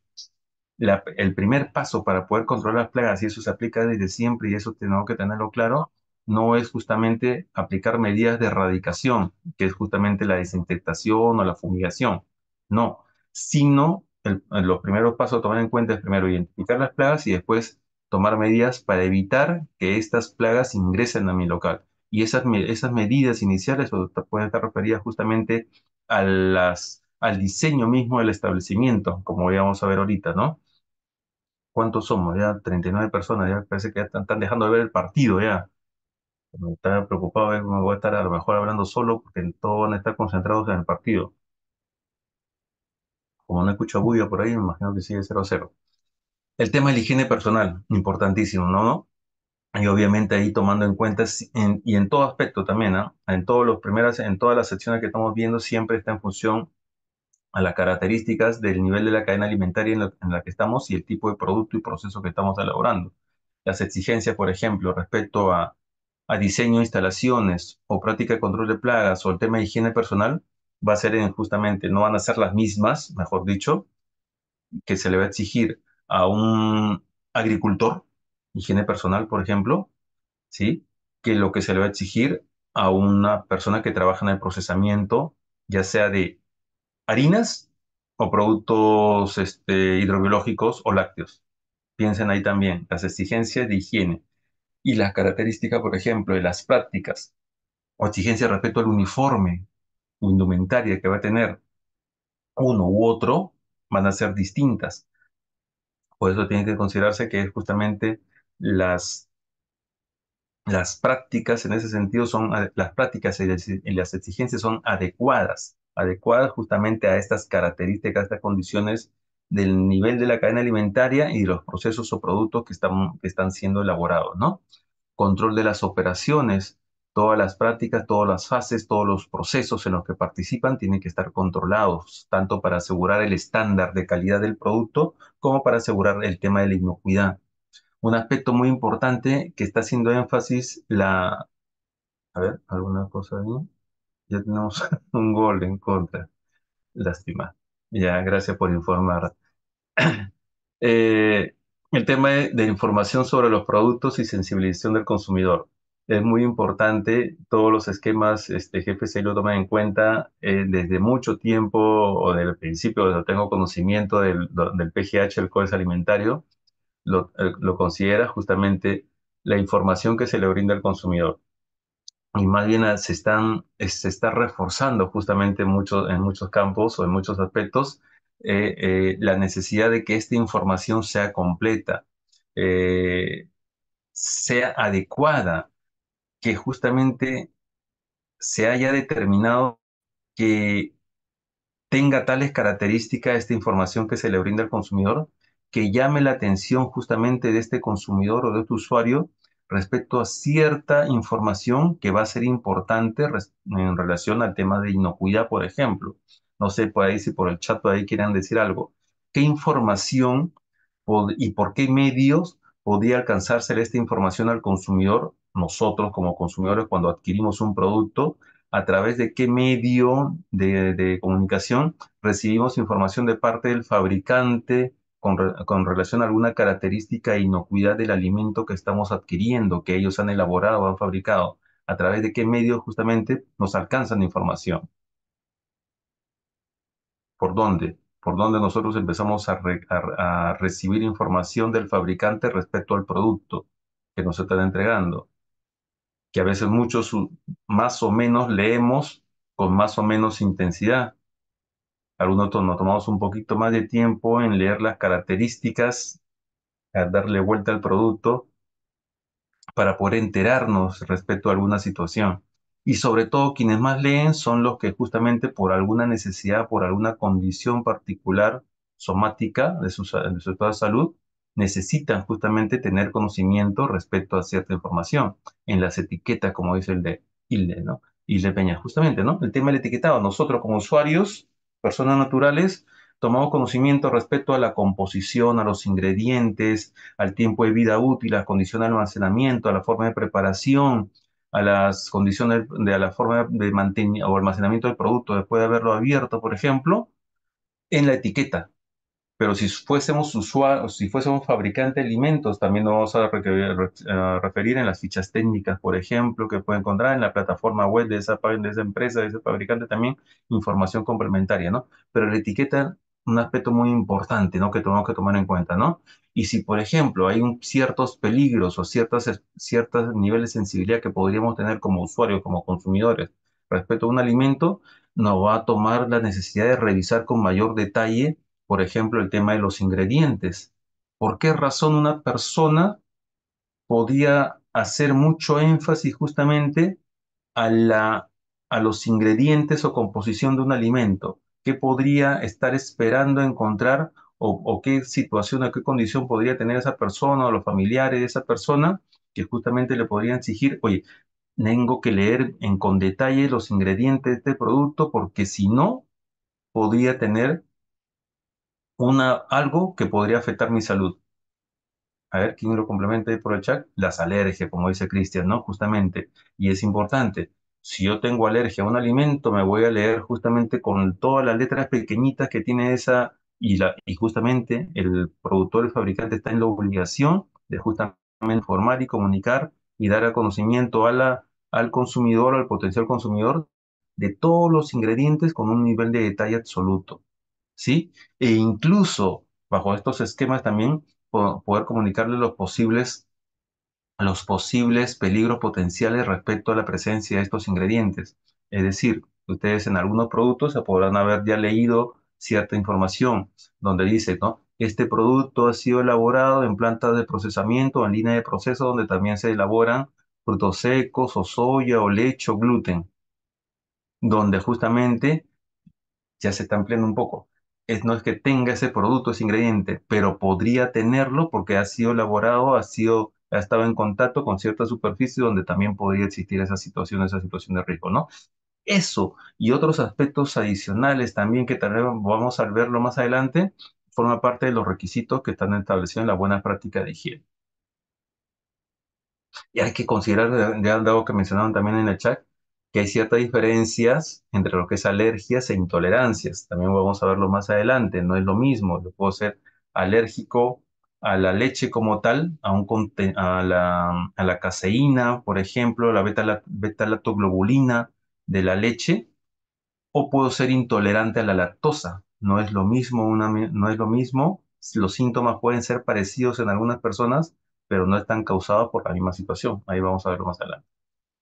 el primer paso para poder controlar las plagas, y eso se aplica desde siempre y eso tenemos que tenerlo claro, no es justamente aplicar medidas de erradicación, que es justamente la desinfectación o la fumigación, no, sino los primeros pasos a tomar en cuenta es primero identificar las plagas y después tomar medidas para evitar que estas plagas ingresen a mi local. Y esas, esas medidas iniciales pueden estar referidas justamente a las, al diseño mismo del establecimiento, como ya vamos a ver ahorita, ¿no? ¿Cuántos somos? Ya 39 personas, ya parece que ya están, dejando de ver el partido, ya. Me está preocupado, ver eh, me voy a estar a lo mejor hablando solo porque todos van a estar concentrados en el partido. Como no escucho bulla por ahí, me imagino que sigue 0 a 0. El tema de la higiene personal, importantísimo, ¿no? Y obviamente ahí tomando en cuenta, y en todo aspecto también, ¿ah? en, todos los primeras, en todas las secciones que estamos viendo, siempre está en función a las características del nivel de la cadena alimentaria en la, que estamos y el tipo de producto y proceso que estamos elaborando. Las exigencias, por ejemplo, respecto a, a diseño, instalaciones o práctica de control de plagas o el tema de higiene personal, va a ser justamente, no van a ser las mismas, mejor dicho, que se le va a exigir a un agricultor, higiene personal, por ejemplo, ¿sí? que lo que se le va a exigir a una persona que trabaja en el procesamiento, ya sea de harinas o productos este, hidrobiológicos o lácteos. Piensen ahí también las exigencias de higiene y las características, por ejemplo, de las prácticas o exigencias respecto al uniforme o indumentaria que va a tener uno u otro van a ser distintas. Por eso tiene que considerarse que justamente las, las prácticas en ese sentido son, las prácticas y las exigencias son adecuadas, adecuadas justamente a estas características, a estas condiciones del nivel de la cadena alimentaria y de los procesos o productos que están, que están siendo elaborados, ¿no? Control de las operaciones, Todas las prácticas, todas las fases, todos los procesos en los que participan tienen que estar controlados, tanto para asegurar el estándar de calidad del producto como para asegurar el tema de la inocuidad. Un aspecto muy importante que está haciendo énfasis la... A ver, alguna cosa ahí. Ya tenemos un gol en contra. Lástima. Ya, gracias por informar. Eh, el tema de información sobre los productos y sensibilización del consumidor es muy importante, todos los esquemas este, GFC lo toman en cuenta eh, desde mucho tiempo o desde el principio, tengo conocimiento del, PGH, el Código Alimentario, eh, lo, considera justamente la información que se le brinda al consumidor. Y más bien ah, se, están, eh, se está reforzando justamente mucho, en muchos campos o en muchos aspectos la necesidad de que esta información sea completa, sea adecuada que justamente se haya determinado que tenga tales características esta información que se le brinda al consumidor, que llame la atención justamente de este consumidor o de este usuario respecto a cierta información que va a ser importante en relación al tema de inocuidad, por ejemplo. No sé por ahí si por el chat ahí quieran decir algo. ¿Qué información y por qué medios podría alcanzarse esta información al consumidor nosotros como consumidores cuando adquirimos un producto, a través de qué medio de, comunicación recibimos información de parte del fabricante con, relación a alguna característica e inocuidad del alimento que estamos adquiriendo, que ellos han elaborado, o han fabricado, a través de qué medio, justamente nos alcanzan información. ¿Por dónde? Por dónde nosotros empezamos a recibir información del fabricante respecto al producto que nos están entregando que a veces muchos más o menos leemos con más o menos intensidad. Algunos nos tomamos un poquito más de tiempo en leer las características, a darle vuelta al producto, para poder enterarnos respecto a alguna situación. Y sobre todo quienes más leen son los que justamente por alguna necesidad, por alguna condición particular somática de su, de su estado de salud, necesitan justamente tener conocimiento respecto a cierta información, en las etiquetas, como dice el de Hilde, ¿no? Hilde Peña, justamente, ¿no? El tema del etiquetado, nosotros como usuarios, personas naturales, tomamos conocimiento respecto a la composición, a los ingredientes, al tiempo de vida útil, a las condiciones de almacenamiento, a la forma de preparación, a las condiciones de a la forma de mantenimiento o almacenamiento del producto después de haberlo abierto, por ejemplo, en la etiqueta, pero si fuésemos usuarios, si fuésemos fabricante de alimentos, también nos vamos a referir en las fichas técnicas, por ejemplo, que puede encontrar en la plataforma web de esa, de esa empresa, de ese fabricante también, información complementaria, ¿no? Pero la etiqueta, un aspecto muy importante, ¿no? Que tenemos que tomar en cuenta, ¿no? Y si, por ejemplo, hay ciertos peligros o ciertos ciertos niveles de sensibilidad que podríamos tener como usuarios, como consumidores, respecto a un alimento, nos va a tomar la necesidad de revisar con mayor detalle por ejemplo, el tema de los ingredientes. ¿Por qué razón una persona podía hacer mucho énfasis justamente a, la, a los ingredientes o composición de un alimento? ¿Qué podría estar esperando encontrar o, qué situación o qué condición podría tener esa persona o los familiares de esa persona que justamente le podrían exigir, oye, tengo que leer en, con detalle los ingredientes de este producto porque si no, podría tener una, algo que podría afectar mi salud. A ver, ¿quién lo complementa ahí por el chat? Las alergias, como dice Cristian, ¿no? Justamente. Y es importante. Si yo tengo alergia a un alimento, me voy a leer justamente con todas las letras pequeñitas que tiene esa, y, la, y justamente el productor, el fabricante está en la obligación de justamente informar y comunicar y dar a conocimiento a la, al consumidor, al potencial consumidor, de todos los ingredientes con un nivel de detalle absoluto. ¿sí? E incluso bajo estos esquemas también poder comunicarle los posibles, los posibles peligros potenciales respecto a la presencia de estos ingredientes. Es decir, ustedes en algunos productos se podrán haber ya leído cierta información donde dice, ¿no? Este producto ha sido elaborado en plantas de procesamiento, en línea de proceso, donde también se elaboran frutos secos o soya o leche o gluten, donde justamente ya se está ampliando un poco no es que tenga ese producto, ese ingrediente, pero podría tenerlo porque ha sido elaborado, ha sido ha estado en contacto con cierta superficie donde también podría existir esa situación, esa situación de riesgo, ¿no? Eso y otros aspectos adicionales también que vamos a verlo más adelante, forma parte de los requisitos que están establecidos en la buena práctica de higiene. Y hay que considerar, ya eh, algo que mencionaban también en el chat, que hay ciertas diferencias entre lo que es alergias e intolerancias. También vamos a verlo más adelante, no es lo mismo, yo puedo ser alérgico a la leche como tal, a, un, a, la, a la, caseína, por ejemplo, la beta-lactoglobulina de la leche, o puedo ser intolerante a la lactosa. No es lo mismo, no es lo mismo. Los síntomas pueden ser parecidos en algunas personas, pero no están causados por la misma situación. Ahí vamos a verlo más adelante.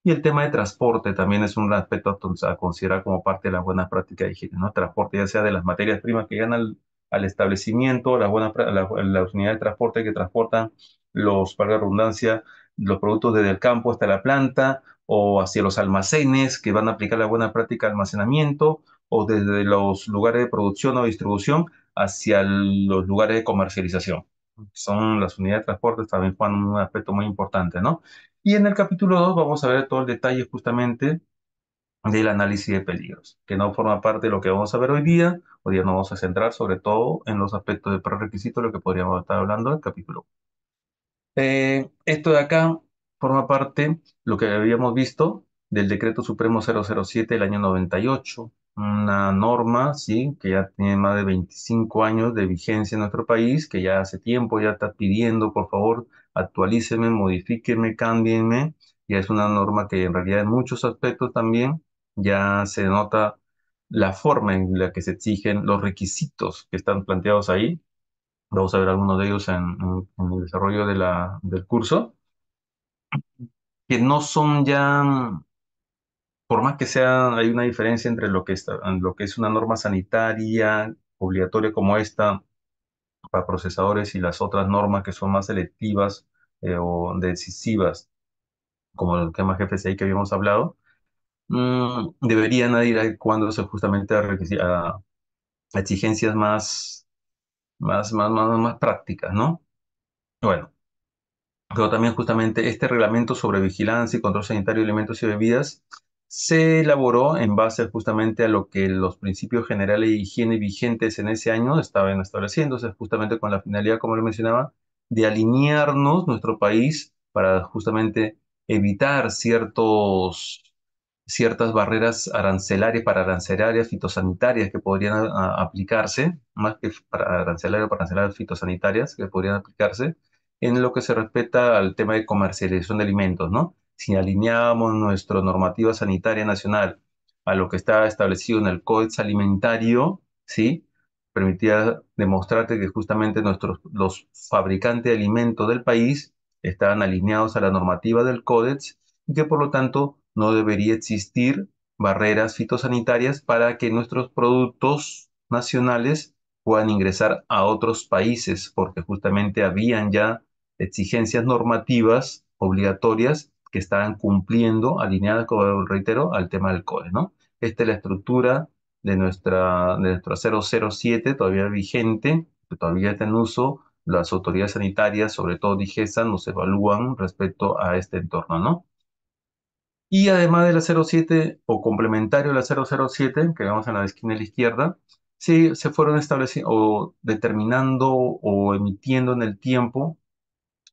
Y el tema de transporte también es un aspecto a considerar como parte de las buenas prácticas de higiene, ¿no? Transporte ya sea de las materias primas que llegan al, establecimiento, las buenas la, unidades de transporte que transportan los, para la redundancia, los productos desde el campo hasta la planta o hacia los almacenes que van a aplicar la buena práctica de almacenamiento o desde los lugares de producción o distribución hacia los lugares de comercialización. Son las unidades de transporte, también un aspecto muy importante, ¿no? Y en el capítulo 2 vamos a ver todo el detalle justamente del análisis de peligros, que no forma parte de lo que vamos a ver hoy día. Hoy día nos vamos a centrar sobre todo en los aspectos de prerequisito, lo que podríamos estar hablando en el capítulo 1. Eh, esto de acá forma parte, lo que habíamos visto, del Decreto Supremo 007 del año 98, una norma, ¿sí? que ya tiene más de 25 años de vigencia en nuestro país, que ya hace tiempo ya está pidiendo, por favor, actualícenme, modifíqueme, cámbienme. Ya es una norma que en realidad en muchos aspectos también ya se nota la forma en la que se exigen los requisitos que están planteados ahí. Vamos a ver algunos de ellos en, el desarrollo del curso, que no son ya, por más que sea, hay una diferencia entre lo que, está, lo que es una norma sanitaria obligatoria como esta para procesadores y las otras normas que son más selectivas eh, o decisivas, como el tema GFCI que habíamos hablado, mm, deberían ir se justamente a, exigencias más, más, más, más, más prácticas, ¿no? Bueno, pero también justamente este reglamento sobre vigilancia y control sanitario de alimentos y bebidas se elaboró en base justamente a lo que los principios generales de higiene vigentes en ese año estaban estableciéndose, justamente con la finalidad, como lo mencionaba, de alinearnos nuestro país para justamente evitar ciertos, ciertas barreras arancelarias para arancelarias fitosanitarias que podrían ah, aplicarse, más que para arancelarias para arancelarias fitosanitarias que podrían aplicarse en lo que se respeta al tema de comercialización de alimentos, ¿no? si alineamos nuestra normativa sanitaria nacional a lo que está establecido en el Codex Alimentario, ¿sí? Permitía demostrarte que justamente nuestros, los fabricantes de alimentos del país estaban alineados a la normativa del Codex y que por lo tanto no debería existir barreras fitosanitarias para que nuestros productos nacionales puedan ingresar a otros países, porque justamente habían ya exigencias normativas obligatorias que estaban cumpliendo, alineadas, como reitero, al tema del COE, ¿no? Esta es la estructura de, nuestra, de nuestro 007, todavía vigente, que todavía está en uso. Las autoridades sanitarias, sobre todo DIGESA, nos evalúan respecto a este entorno, ¿no? Y además de la 07 o complementario a la 007, que vemos en la esquina de la izquierda, sí se fueron estableciendo o determinando o emitiendo en el tiempo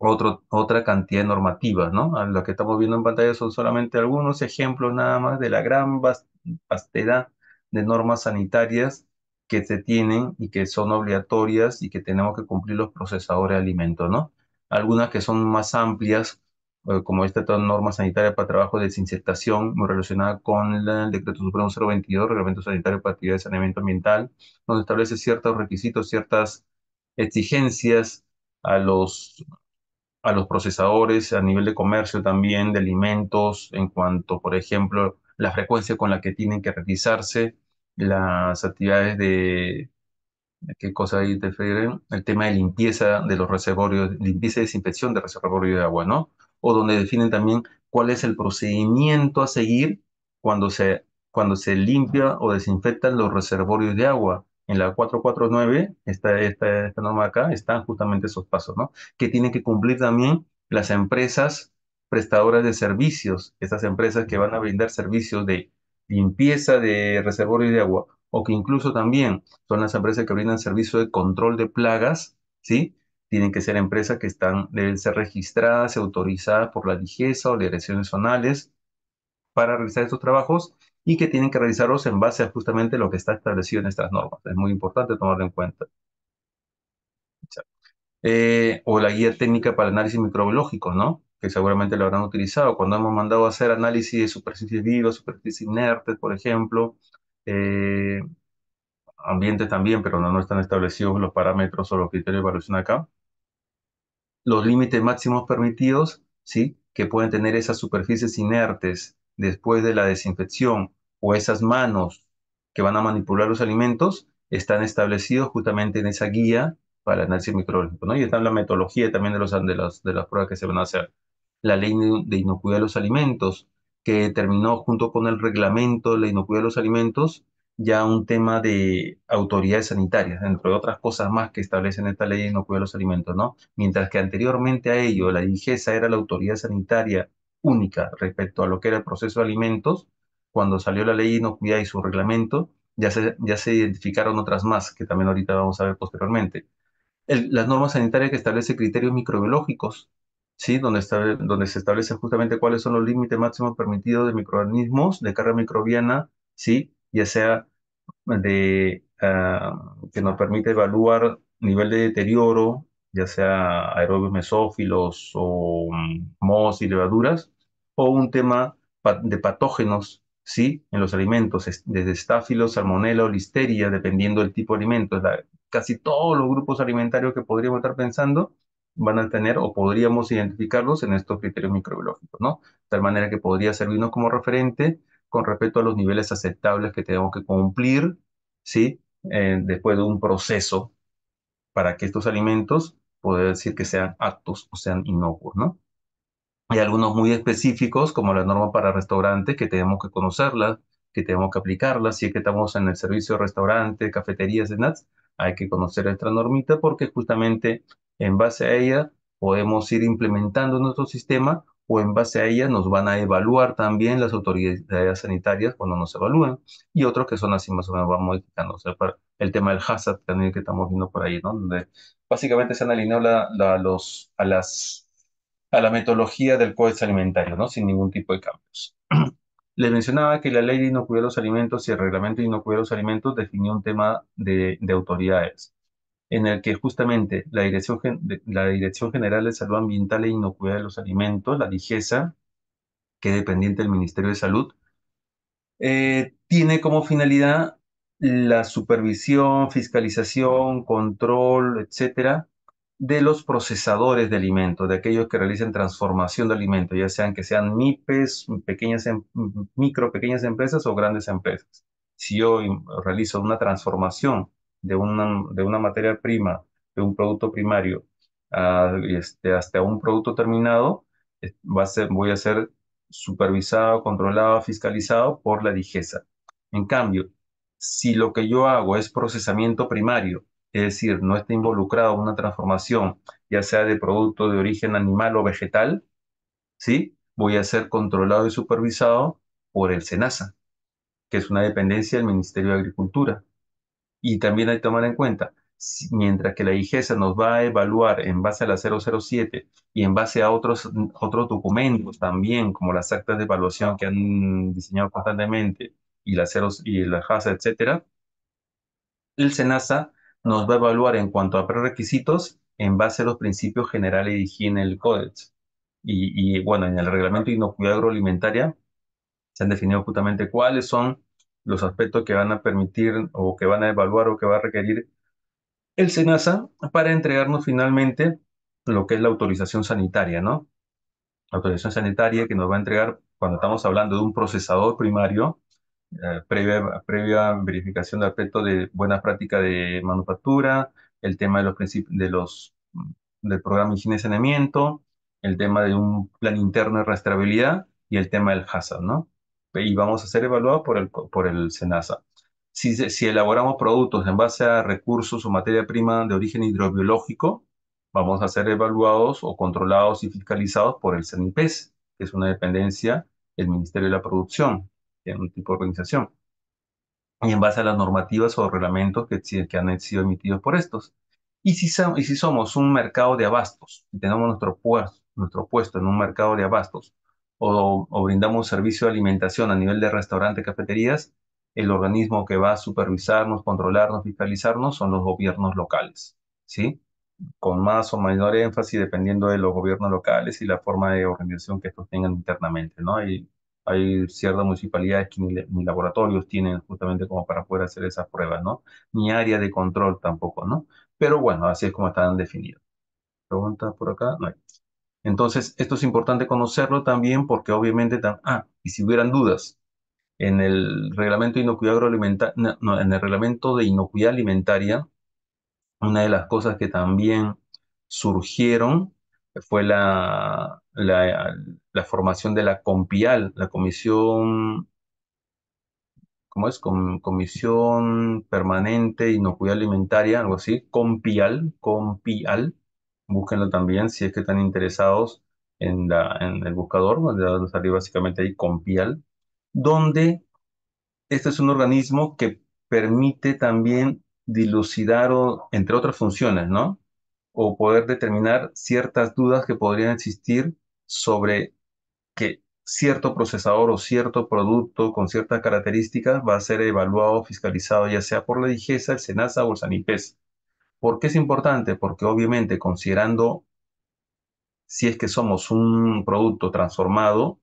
otro, otra cantidad de normativas, ¿no? Lo que estamos viendo en pantalla son solamente algunos ejemplos nada más de la gran vastedad de normas sanitarias que se tienen y que son obligatorias y que tenemos que cumplir los procesadores de alimentos, ¿no? Algunas que son más amplias, eh, como esta norma sanitaria para trabajo de desinsectación relacionada con el decreto supremo 022, reglamento sanitario para actividad de saneamiento ambiental, donde establece ciertos requisitos, ciertas exigencias a los a los procesadores a nivel de comercio también, de alimentos, en cuanto, por ejemplo, la frecuencia con la que tienen que revisarse las actividades de, ¿qué cosa ahí te refieren? El tema de limpieza de los reservorios, limpieza y desinfección de reservorios de agua, ¿no? O donde definen también cuál es el procedimiento a seguir cuando se, cuando se limpia o desinfectan los reservorios de agua en la 449, esta, norma acá, están justamente esos pasos, ¿no? Que tienen que cumplir también las empresas prestadoras de servicios, estas empresas que van a brindar servicios de limpieza de reservorios de agua, o que incluso también son las empresas que brindan servicio de control de plagas, ¿sí? Tienen que ser empresas que están, deben ser registradas y autorizadas por la DIGESA o direcciones zonales para realizar estos trabajos y que tienen que realizarlos en base a justamente lo que está establecido en estas normas. Es muy importante tomarlo en cuenta. Eh, o la guía técnica para análisis microbiológico, ¿no? que seguramente lo habrán utilizado. Cuando hemos mandado a hacer análisis de superficies vivas, superficies inertes, por ejemplo, eh, ambientes también, pero no, no están establecidos los parámetros o los criterios de evaluación acá. Los límites máximos permitidos, ¿sí? Que pueden tener esas superficies inertes después de la desinfección o esas manos que van a manipular los alimentos están establecidos justamente en esa guía para el análisis microbiológico, ¿no? Y está la metodología también de, los, de, las, de las pruebas que se van a hacer. La ley de inocuidad de los alimentos, que terminó junto con el reglamento de la inocuidad de los alimentos, ya un tema de autoridades sanitarias, entre otras cosas más que establecen esta ley de inocuidad de los alimentos, ¿no? Mientras que anteriormente a ello la IGESA era la autoridad sanitaria única respecto a lo que era el proceso de alimentos. Cuando salió la ley de inocuidad y su reglamento, ya se, ya se identificaron otras más, que también ahorita vamos a ver posteriormente. las normas sanitarias que establece criterios microbiológicos, ¿sí? donde, está, donde se establecen justamente cuáles son los límites máximos permitidos de microorganismos de carga microbiana, ¿sí? ya sea de, ah, que nos permite evaluar nivel de deterioro ya sea aerobios mesófilos o mm, mos y levaduras, o un tema de patógenos, ¿sí? En los alimentos, desde estáfilos, salmonella o listeria, dependiendo del tipo de alimentos. casi todos los grupos alimentarios que podríamos estar pensando van a tener o podríamos identificarlos en estos criterios microbiológicos, ¿no? De tal manera que podría servirnos como referente con respecto a los niveles aceptables que tenemos que cumplir, ¿sí? Eh, después de un proceso para que estos alimentos poder decir que sean actos o sean inocuos, ¿no? Hay algunos muy específicos, como la norma para restaurante, que tenemos que conocerla, que tenemos que aplicarla. Si que estamos en el servicio de restaurante, cafeterías, nats hay que conocer esta normita porque justamente en base a ella podemos ir implementando nuestro sistema o en base a ella nos van a evaluar también las autoridades sanitarias cuando nos evalúan, y otros que son así más o menos van modificando. O sea, el tema del hazard también que estamos viendo por ahí, ¿no? Donde básicamente se han alineado la, los, a, las, a la metodología del código alimentario, ¿no? Sin ningún tipo de cambios. Les mencionaba que la ley de inocuidad de los alimentos y el reglamento de inocuidad de los alimentos definió un tema de, de autoridades en el que justamente la Dirección, la Dirección General de Salud Ambiental e Inocuidad de los Alimentos, la DIGESA, que es dependiente del Ministerio de Salud, eh, tiene como finalidad la supervisión, fiscalización, control, etcétera, de los procesadores de alimentos, de aquellos que realizan transformación de alimentos, ya sean que sean MIPES, pequeñas, em, micro, pequeñas empresas o grandes empresas. Si yo em, realizo una transformación de una, de una materia prima, de un producto primario, este, hasta un producto terminado, eh, va a ser, voy a ser supervisado, controlado, fiscalizado por la DIGESA. En cambio, si lo que yo hago es procesamiento primario, es decir, no está involucrado una transformación, ya sea de producto de origen animal o vegetal, ¿sí? voy a ser controlado y supervisado por el SENASA, que es una dependencia del Ministerio de Agricultura. Y también hay que tomar en cuenta, mientras que la IGESA nos va a evaluar en base a la 007 y en base a otros, otros documentos también, como las actas de evaluación que han diseñado constantemente y la, y la JASA, etcétera, el SENASA nos va a evaluar en cuanto a prerequisitos en base a los principios generales de higiene del código Y, y, bueno, en el reglamento de inocuidad agroalimentaria se han definido justamente cuáles son los aspectos que van a permitir o que van a evaluar o que va a requerir el SENASA para entregarnos finalmente lo que es la autorización sanitaria, ¿no? La autorización sanitaria que nos va a entregar cuando estamos hablando de un procesador primario, eh, previa, verificación de aspectos de buena práctica de manufactura, el tema de los de los del programa de higiene y saneamiento, el tema de un plan interno de rastreabilidad y el tema del hazard, ¿no? y vamos a ser evaluados por el, por el SENASA. Si, si elaboramos productos en base a recursos o materia prima de origen hidrobiológico, vamos a ser evaluados o controlados y fiscalizados por el CENIPES, que es una dependencia del Ministerio de la Producción, que es un tipo de organización, y en base a las normativas o reglamentos que, han sido emitidos por estos. Y si, si somos un mercado de abastos, y tenemos nuestro, nuestro puesto en un mercado de abastos o, o brindamos servicio de alimentación a nivel de restaurante, cafeterías, el organismo que va a supervisarnos, controlarnos, fiscalizarnos son los gobiernos locales, ¿sí? Con más o menor énfasis dependiendo de los gobiernos locales y la forma de organización que estos tengan internamente, ¿no? hay ciertas municipalidades que ni, laboratorios tienen justamente como para poder hacer esas pruebas, ¿no? Ni área de control tampoco, ¿no? Pero bueno, así es como están definidos. ¿Preguntas por acá? No hay. Entonces, esto es importante conocerlo también porque obviamente, ah, y si hubieran dudas, en el reglamento de inocuidad en el reglamento de inocuidad alimentaria, una de las cosas que también surgieron fue la, la, formación de la COMPIAL, la Comisión, ¿cómo es? Comisión Permanente de Inocuidad Alimentaria, algo así, COMPIAL, COMPIAL, búsquenlo también si es que están interesados en, el buscador, donde va salir básicamente ahí Compial, donde este es un organismo que permite también dilucidar, entre otras funciones, ¿no? O poder determinar ciertas dudas que podrían existir sobre que cierto procesador o cierto producto con ciertas características va a ser evaluado, fiscalizado, ya sea por la DIGESA, el SENASA o el SANIPES. ¿Por qué es importante? Porque obviamente considerando si es que somos un producto transformado,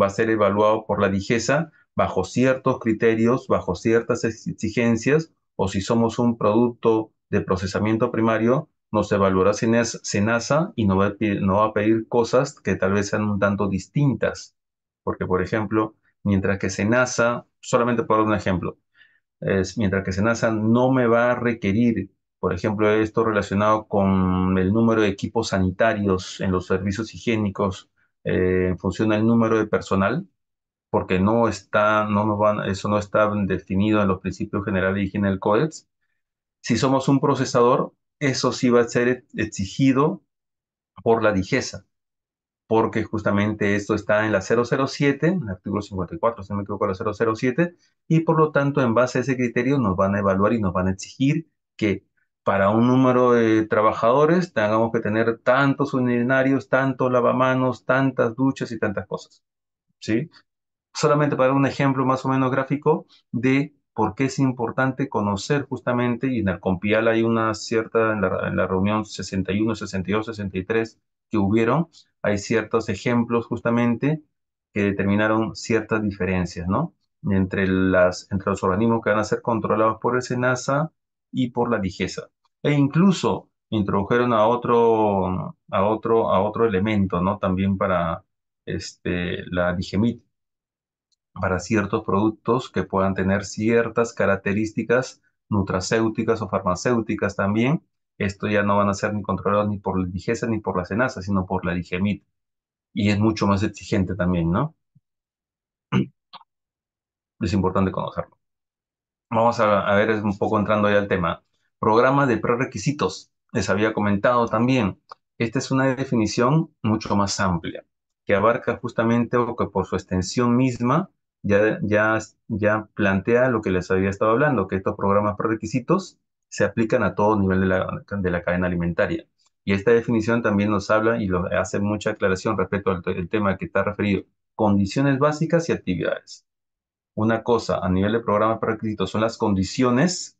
va a ser evaluado por la digesa bajo ciertos criterios, bajo ciertas exigencias, o si somos un producto de procesamiento primario, nos evaluará SENASA y nos va, a pedir, va a pedir cosas que tal vez sean un tanto distintas. Porque, por ejemplo, mientras que SENASA, solamente por un ejemplo, mientras que SENASA no me va a requerir por ejemplo, esto relacionado con el número de equipos sanitarios en los servicios higiénicos eh, en función del número de personal, porque no está, no nos van, eso no está definido en los principios generales de higiene del CODEX. Si somos un procesador, eso sí va a ser exigido por la DIGESA, porque justamente esto está en la 007, en el artículo 54, si no me equivoco, la 007, y por lo tanto, en base a ese criterio, nos van a evaluar y nos van a exigir que para un número de trabajadores tengamos que tener tantos urinarios, tantos lavamanos, tantas duchas y tantas cosas. ¿Sí? Solamente para un ejemplo más o menos gráfico de por qué es importante conocer justamente, y en el Compial hay una cierta, en la, en la reunión 61, 62, 63 que hubieron, hay ciertos ejemplos justamente que determinaron ciertas diferencias, ¿no? Entre, las, entre los organismos que van a ser controlados por el SENASA, y por la digesa. E incluso introdujeron a otro, a otro, a otro elemento, ¿no? También para este, la digemit, para ciertos productos que puedan tener ciertas características nutracéuticas o farmacéuticas también. Esto ya no van a ser ni controlados ni por la digesa ni por la cenaza, sino por la digemit. Y es mucho más exigente también, ¿no? Es importante conocerlo vamos a, ver un poco entrando ya al tema. Programas de prerequisitos, les había comentado también. Esta es una definición mucho más amplia, que abarca justamente o que por su extensión misma ya, ya, ya plantea lo que les había estado hablando, que estos programas prerequisitos se aplican a todo nivel de la, de la cadena alimentaria. Y esta definición también nos habla y lo, hace mucha aclaración respecto al tema que está referido, condiciones básicas y actividades una cosa a nivel de programa para son las condiciones.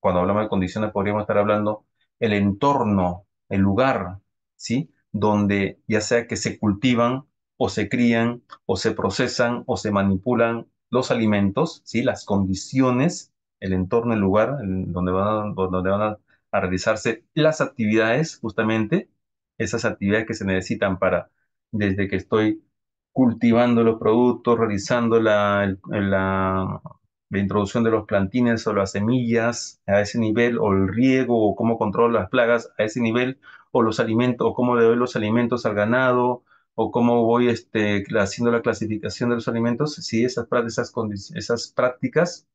Cuando hablamos de condiciones podríamos estar hablando el entorno, el lugar, ¿sí? Donde ya sea que se cultivan o se crían o se procesan o se manipulan los alimentos, ¿sí? Las condiciones, el entorno, el lugar donde van, donde van a realizarse las actividades, justamente, esas actividades que se necesitan para, desde que estoy cultivando los productos, realizando la, introducción de los plantines o las semillas a ese nivel, o el riego, o cómo controlo las plagas a ese nivel, o los alimentos, o cómo le doy los alimentos al ganado, o cómo voy este, haciendo la clasificación de los alimentos, si esas, esas, esas prácticas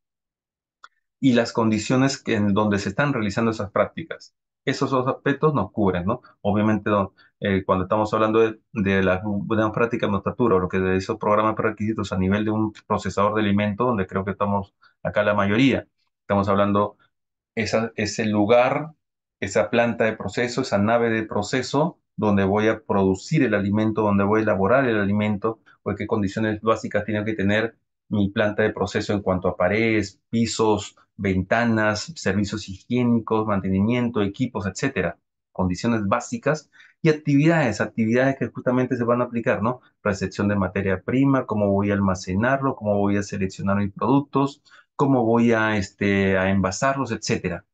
y las condiciones en donde se están realizando esas prácticas esos dos aspectos nos cubren, ¿no? Obviamente, eh, cuando estamos hablando de, las la prácticas práctica de notatura, lo que de esos programas requisitos a nivel de un procesador de alimentos, donde creo que estamos acá la mayoría, estamos hablando esa, ese lugar, esa planta de proceso, esa nave de proceso, donde voy a producir el alimento, donde voy a elaborar el alimento, o qué condiciones básicas tiene que tener mi planta de proceso en cuanto a paredes, pisos, ventanas, servicios higiénicos, mantenimiento, equipos, etcétera, condiciones básicas y actividades, actividades que justamente se van a aplicar, ¿no? Recepción de materia prima, cómo voy a almacenarlo, cómo voy a seleccionar mis productos, cómo voy a, este, a envasarlos, etcétera.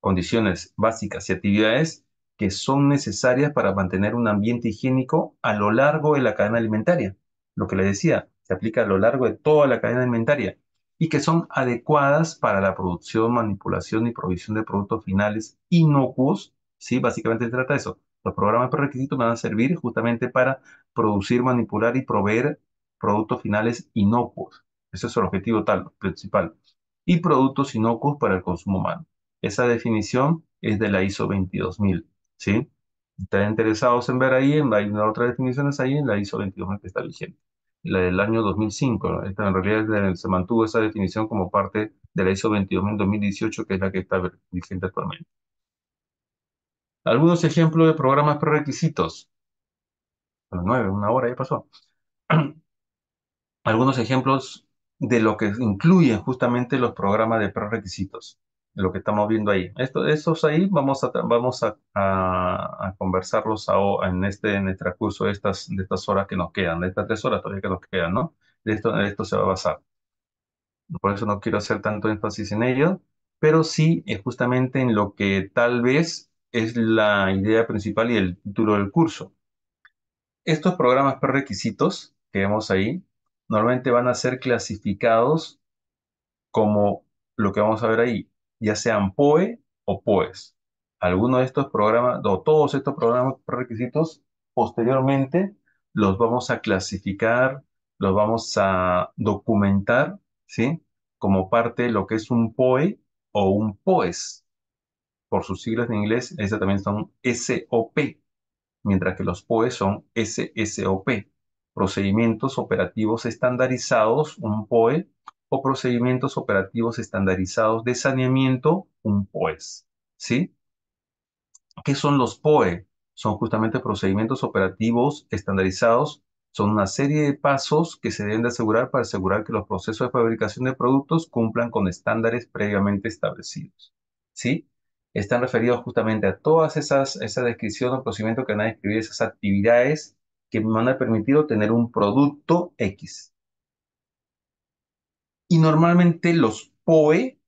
Condiciones básicas y actividades que son necesarias para mantener un ambiente higiénico a lo largo de la cadena alimentaria. Lo que le decía, se aplica a lo largo de toda la cadena alimentaria y que son adecuadas para la producción, manipulación y provisión de productos finales inocuos. ¿sí? Básicamente se trata de eso. Los programas perrequisitos van a servir justamente para producir, manipular y proveer productos finales inocuos. Ese es el objetivo tal, principal. Y productos inocuos para el consumo humano. Esa definición es de la ISO 22000. ¿sí? Si están interesados en ver ahí, hay una otra definición ahí en la ISO 22000 que está vigente. La del año 2005. en realidad se mantuvo esa definición como parte de la ISO 22.000 2018, que es la que está vigente actualmente. Algunos ejemplos de programas prerequisitos. A nueve, una hora ya pasó. Algunos ejemplos de lo que incluyen justamente los programas de prerequisitos lo que estamos viendo ahí. Estos esos ahí vamos a, vamos a, conversarlos en este, en el este curso de estas, de estas horas que nos quedan, de estas tres horas todavía que nos quedan, ¿no? De esto, de esto se va a basar. Por eso no quiero hacer tanto énfasis en ello, pero sí es justamente en lo que tal vez es la idea principal y el título del curso. Estos programas prerequisitos que vemos ahí normalmente van a ser clasificados como lo que vamos a ver ahí, ya sean POE o POES. Algunos de estos programas, o todos estos programas requisitos, posteriormente los vamos a clasificar, los vamos a documentar, ¿sí? Como parte de lo que es un POE o un POES. Por sus siglas en inglés, esas también son SOP, mientras que los POES son SSOP, procedimientos operativos estandarizados, un POE, procedimientos operativos estandarizados de saneamiento, un POES. ¿Sí? ¿Qué son los POE? Son justamente procedimientos operativos estandarizados. Son una serie de pasos que se deben de asegurar para asegurar que los procesos de fabricación de productos cumplan con estándares previamente establecidos. ¿Sí? Están referidos justamente a todas esas, esa descripción o procedimiento que van a describir esas actividades que me van a permitir obtener un producto X. Y normalmente los POE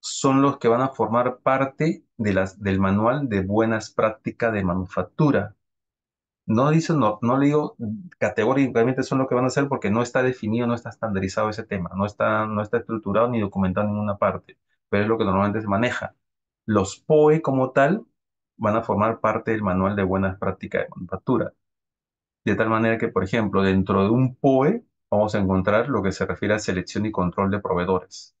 son los que van a formar parte de las, del manual de buenas prácticas de manufactura. No, dice, no, no le digo categóricamente son los que van a hacer porque no está definido, no está estandarizado ese tema, no está, no está estructurado ni documentado en ninguna parte, pero es lo que normalmente se maneja. Los POE como tal van a formar parte del manual de buenas prácticas de manufactura. De tal manera que, por ejemplo, dentro de un POE vamos a encontrar lo que se refiere a selección y control de proveedores.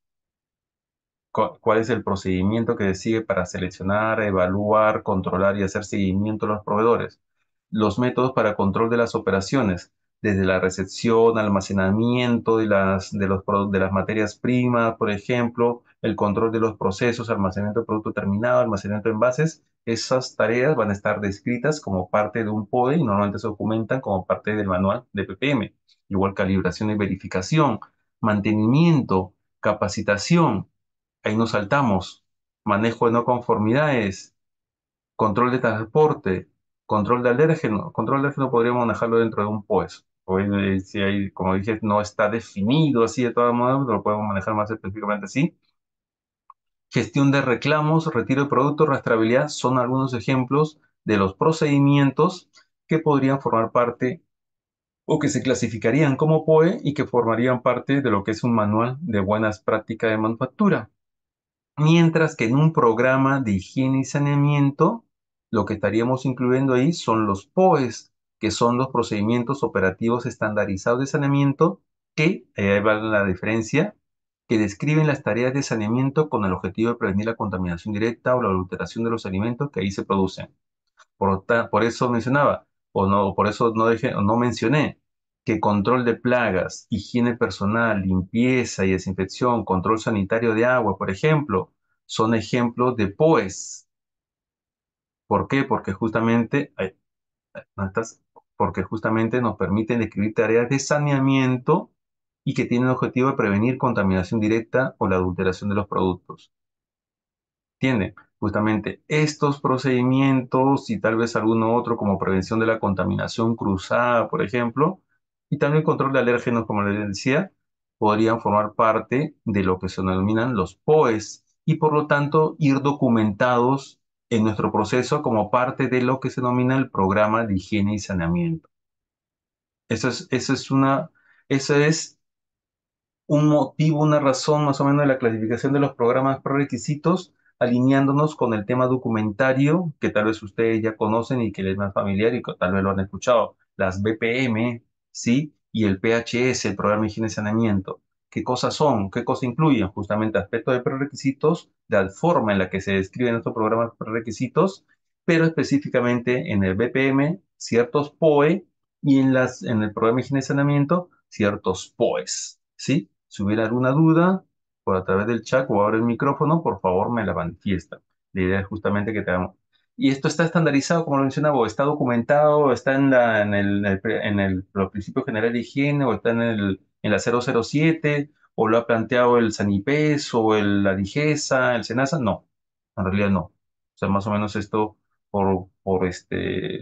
¿Cuál es el procedimiento que se sigue para seleccionar, evaluar, controlar y hacer seguimiento a los proveedores? Los métodos para control de las operaciones, desde la recepción, almacenamiento de las, de las materias primas, por ejemplo, el control de los procesos, almacenamiento de producto terminado, almacenamiento de envases. Esas tareas van a estar descritas como parte de un POE y normalmente se documentan como parte del manual de PPM. Igual calibración y verificación, mantenimiento, capacitación. Ahí nos saltamos. Manejo de no conformidades, control de transporte, control de alérgeno. Control de alérgeno podríamos manejarlo dentro de un POES. Eh, si hay, como dije, no está definido así de todas maneras, lo podemos manejar más específicamente así. Gestión de reclamos, retiro de productos, rastreabilidad son algunos ejemplos de los procedimientos que podrían formar parte o que se clasificarían como POE y que formarían parte de lo que es un manual de buenas prácticas de manufactura. Mientras que en un programa de higiene y saneamiento, lo que estaríamos incluyendo ahí son los POEs, que son los procedimientos operativos estandarizados de saneamiento, que, ahí va la diferencia, que describen las tareas de saneamiento con el objetivo de prevenir la contaminación directa o la adulteración de los alimentos que ahí se producen. Por, eso mencionaba, o no, por eso no, dejé, no mencioné, que control de plagas, higiene personal, limpieza y desinfección, control sanitario de agua, por ejemplo, son ejemplos de POES. ¿Por qué? Porque justamente, porque justamente nos permiten describir tareas de saneamiento y que tienen el objetivo de prevenir contaminación directa o la adulteración de los productos. Tiene justamente estos procedimientos y tal vez alguno otro como prevención de la contaminación cruzada, por ejemplo, y también control de alérgenos, como les decía, podrían formar parte de lo que se denominan los POEs y por lo tanto ir documentados en nuestro proceso como parte de lo que se denomina el programa de higiene y saneamiento. Eso es, es una, eso es un motivo, una razón más o menos de la clasificación de los programas prerequisitos, alineándonos con el tema documentario que tal vez ustedes ya conocen y que les es más familiar y que tal vez lo han escuchado, las BPM, ¿sí? Y el PHS, el programa de higiene y saneamiento. ¿Qué cosas son? ¿Qué cosas incluyen? Justamente aspectos de prerequisitos, la forma en la que se describen estos programas prerequisitos, pero específicamente en el BPM, ciertos POE y en, las, en el programa de higiene y saneamiento, ciertos POEs, ¿sí? Si hubiera alguna duda, por a través del chat o abre el micrófono, por favor me la manifiesta. La idea es justamente que hagamos. Y esto está estandarizado, como lo mencionaba, o está documentado, está en, la, en, el, en, el, de higiene, o está en, el, en la 007, o lo ha planteado el Sanipes, o el, la Digesa, el Senasa. No, en realidad no. O sea, más o menos esto por, por, este,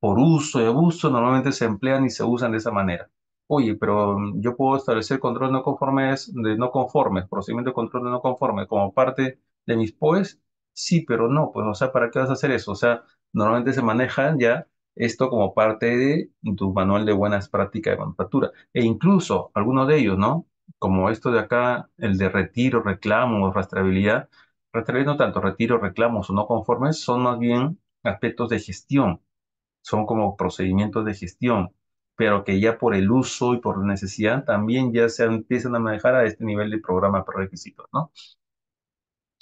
por uso y abuso normalmente se emplean y se usan de esa manera. Oye, pero mm, yo puedo establecer control no conformes de no conformes, procedimiento de control de no conformes como parte de mis POEs. Sí, pero no, pues, o sea, ¿para qué vas a hacer eso? O sea, normalmente se manejan ya esto como parte de tu manual de buenas prácticas de manufactura. E incluso algunos de ellos, ¿no? Como esto de acá, el de retiro, reclamo, rastreabilidad. Rastreabilidad no tanto, retiro, reclamos o no conformes, son más bien aspectos de gestión. Son como procedimientos de gestión pero que ya por el uso y por necesidad también ya se empiezan a manejar a este nivel de programa requisitos, ¿no?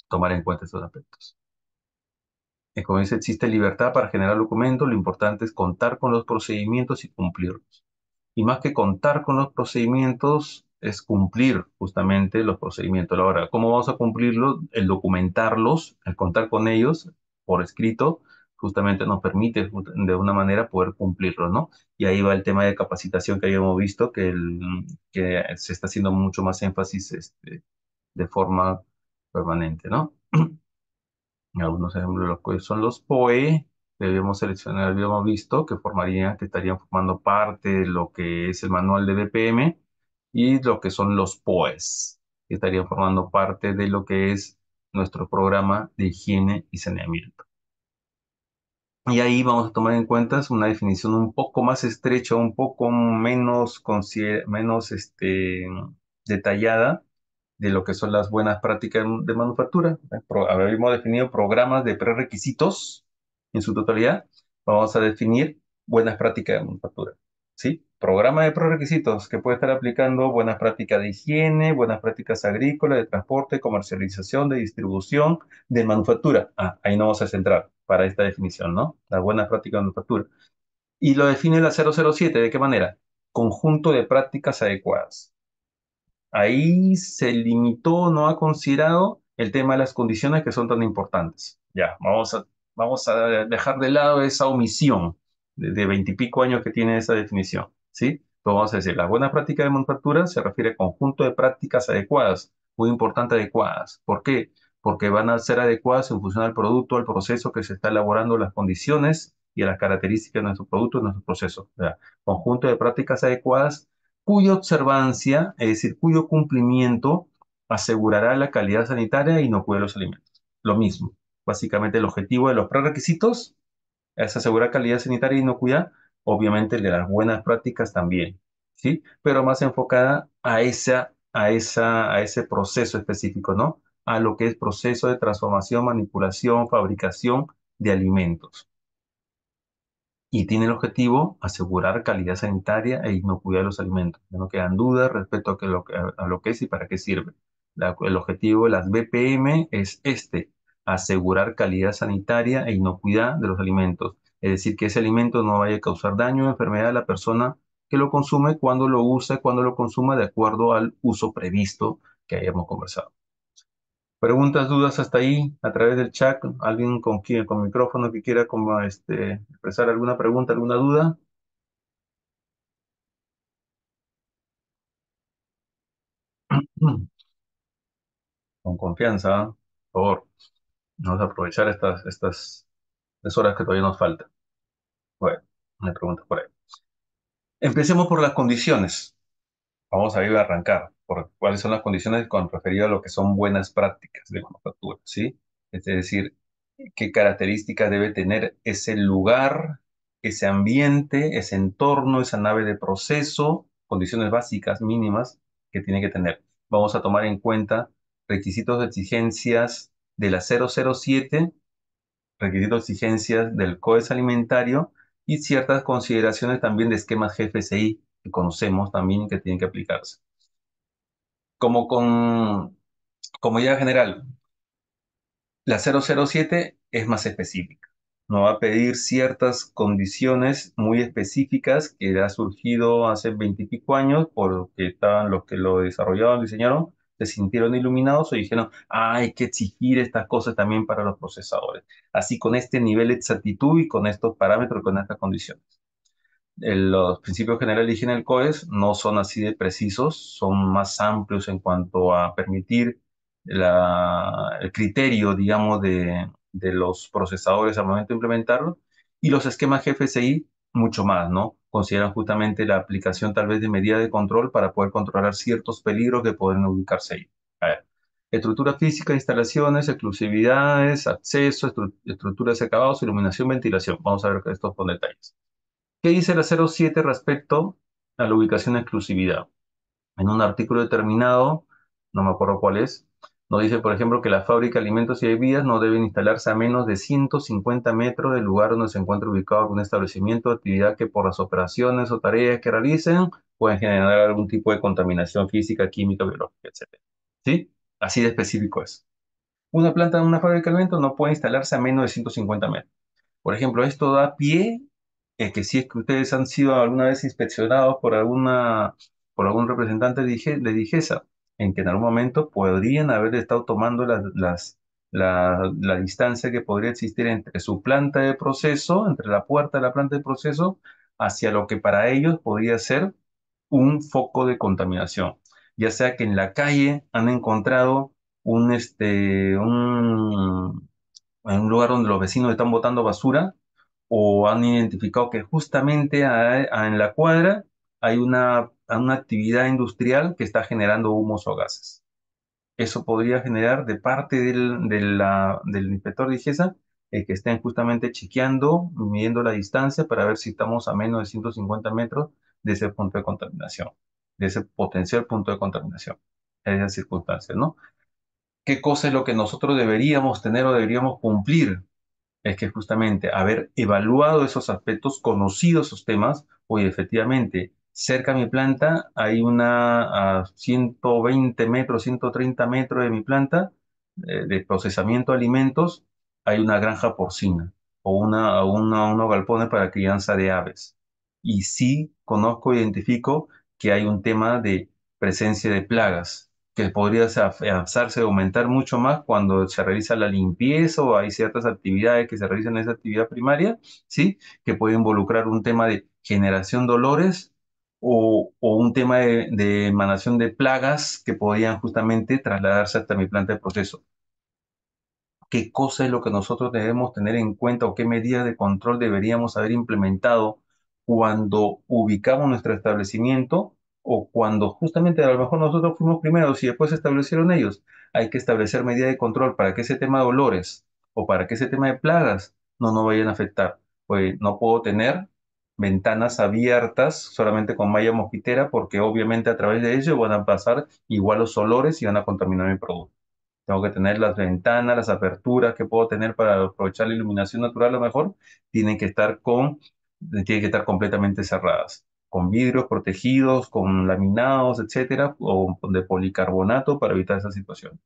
Tomar en cuenta esos aspectos. Y eh, como dice, existe libertad para generar documentos, lo importante es contar con los procedimientos y cumplirlos. Y más que contar con los procedimientos, es cumplir justamente los procedimientos. Ahora, ¿cómo vamos a cumplirlos? El documentarlos, el contar con ellos por escrito, justamente nos permite de una manera poder cumplirlo, ¿no? Y ahí va el tema de capacitación que habíamos visto, que, el, que se está haciendo mucho más énfasis este, de forma permanente, ¿no? Algunos ejemplos de los son los POE, debemos seleccionar, habíamos visto, que formarían, que estarían formando parte de lo que es el manual de BPM y lo que son los POEs, que estarían formando parte de lo que es nuestro programa de higiene y saneamiento. Y ahí vamos a tomar en cuenta una definición un poco más estrecha, un poco menos, menos este, detallada de lo que son las buenas prácticas de manufactura. Habíamos definido programas de prerequisitos en su totalidad. Vamos a definir buenas prácticas de manufactura. ¿sí? Programa de prerequisitos que puede estar aplicando buenas prácticas de higiene, buenas prácticas agrícolas, de transporte, comercialización, de distribución, de manufactura. Ah, ahí no vamos a centrar para esta definición, ¿no? La buena práctica de manufactura. Y lo define la 007, ¿de qué manera? Conjunto de prácticas adecuadas. Ahí se limitó, no ha considerado el tema de las condiciones que son tan importantes. Ya, vamos a, vamos a dejar de lado esa omisión de veintipico años que tiene esa definición, ¿sí? vamos a decir, la buena práctica de manufactura se refiere a conjunto de prácticas adecuadas, muy importante adecuadas. ¿Por qué? porque van a ser adecuadas en función al producto, al proceso que se está elaborando, las condiciones y las características de nuestro producto, de nuestro proceso. O sea, conjunto de prácticas adecuadas cuya observancia, es decir, cuyo cumplimiento asegurará la calidad sanitaria y no cuida los alimentos. Lo mismo. Básicamente el objetivo de los prerequisitos es asegurar calidad sanitaria y no cuida, obviamente de las buenas prácticas también, ¿sí? Pero más enfocada a, esa, a, esa, a ese proceso específico, ¿no? a lo que es proceso de transformación, manipulación, fabricación de alimentos. Y tiene el objetivo asegurar calidad sanitaria e inocuidad de los alimentos. No quedan dudas respecto a, lo, que es y para qué sirve. el objetivo de las BPM es este, asegurar calidad sanitaria e inocuidad de los alimentos. Es decir, que ese alimento no vaya a causar daño o enfermedad a la persona que lo consume, cuando lo usa, cuando lo consuma, de acuerdo al uso previsto que hayamos conversado preguntas, dudas hasta ahí a través del chat. Alguien con, quien, con micrófono que quiera este, expresar alguna pregunta, alguna duda. Con confianza, por favor. Vamos a aprovechar estas, estas, horas que todavía nos faltan. Bueno, me pregunta por ahí. Empecemos por las condiciones. Vamos a ir a arrancar cuáles son las condiciones con referido a lo que son buenas prácticas de manufactura, ¿sí? Es decir, qué características debe tener ese lugar, ese ambiente, ese entorno, esa nave de proceso, condiciones básicas mínimas que tiene que tener. Vamos a tomar en cuenta requisitos de exigencias de la 007, requisitos de exigencias del COES alimentario y ciertas consideraciones también de esquemas GFSI que conocemos también que tienen que aplicarse como con, como idea general, la 007 es más específica. Nos va a pedir ciertas condiciones muy específicas que ha surgido hace veintipico años, porque estaban los que lo desarrollaron, diseñaron, se sintieron iluminados o dijeron, hay que exigir estas cosas también para los procesadores. Así con este nivel de exactitud y con estos parámetros, con estas condiciones los principios generales de higiene del COES no son así de precisos, son más amplios en cuanto a permitir el criterio, digamos, de, los procesadores al momento de implementarlo, y los esquemas GFSI mucho más, ¿no? Consideran justamente la aplicación tal vez de medida de control para poder controlar ciertos peligros que pueden ubicarse ahí. A ver, estructura física, instalaciones, exclusividades, acceso, estructuras de acabados, iluminación, ventilación. Vamos a ver estos con detalles. ¿Qué dice la 07 respecto a la ubicación de exclusividad? En un artículo determinado, no me acuerdo cuál es, nos dice, por ejemplo, que la fábrica de alimentos y bebidas no deben instalarse a menos de 150 metros del lugar donde se encuentra ubicado algún establecimiento o actividad que por las operaciones o tareas que realicen pueden generar algún tipo de contaminación física, química, biológica, etc. ¿Sí? Así de específico es. Una planta en una fábrica de alimentos no puede instalarse a menos de 150 metros. Por ejemplo, esto da pie es que si es que ustedes han sido alguna vez inspeccionados por, alguna, por algún representante de Digesa, en que en algún momento podrían haber estado tomando la, distancia que podría existir entre su planta de proceso, entre la puerta de la planta de proceso, hacia lo que para ellos podría ser un foco de contaminación. Ya sea que en la calle han encontrado un, este, un, un lugar donde los vecinos están botando basura o han identificado que justamente en la cuadra hay una, una actividad industrial que está generando humos o gases. Eso podría generar de parte del, del inspector de IGESA eh, que estén justamente chequeando, midiendo la distancia para ver si estamos a menos de 150 metros de ese punto de contaminación, de ese potencial punto de contaminación, en esas circunstancias, ¿no? ¿Qué cosa es lo que nosotros deberíamos tener o deberíamos cumplir es que justamente haber evaluado esos aspectos, conocido esos temas, hoy efectivamente, cerca de mi planta hay una a 120 metros, 130 metros de mi planta eh, de procesamiento de alimentos, hay una granja porcina o una, una, unos galpones para crianza de aves. Y sí conozco, identifico que hay un tema de presencia de plagas, que podría afianzarse, aumentar mucho más cuando se realiza la limpieza o hay ciertas actividades que se realizan en esa actividad primaria, ¿sí? Que puede involucrar un tema de generación de dolores o, un tema de, emanación de plagas que podrían justamente trasladarse hasta mi planta de proceso. ¿Qué cosa es lo que nosotros debemos tener en cuenta o qué medidas de control deberíamos haber implementado cuando ubicamos nuestro establecimiento o cuando justamente a lo mejor nosotros fuimos primeros y después establecieron ellos, hay que establecer medidas de control para que ese tema de olores o para que ese tema de plagas no nos vayan a afectar. Pues no puedo tener ventanas abiertas solamente con malla mosquitera porque obviamente a través de ello van a pasar igual los olores y van a contaminar mi producto. Tengo que tener las ventanas, las aperturas que puedo tener para aprovechar la iluminación natural a lo mejor, tienen que estar con tienen que estar completamente cerradas con vidrios protegidos, con laminados, etcétera, o de policarbonato para evitar esa situación.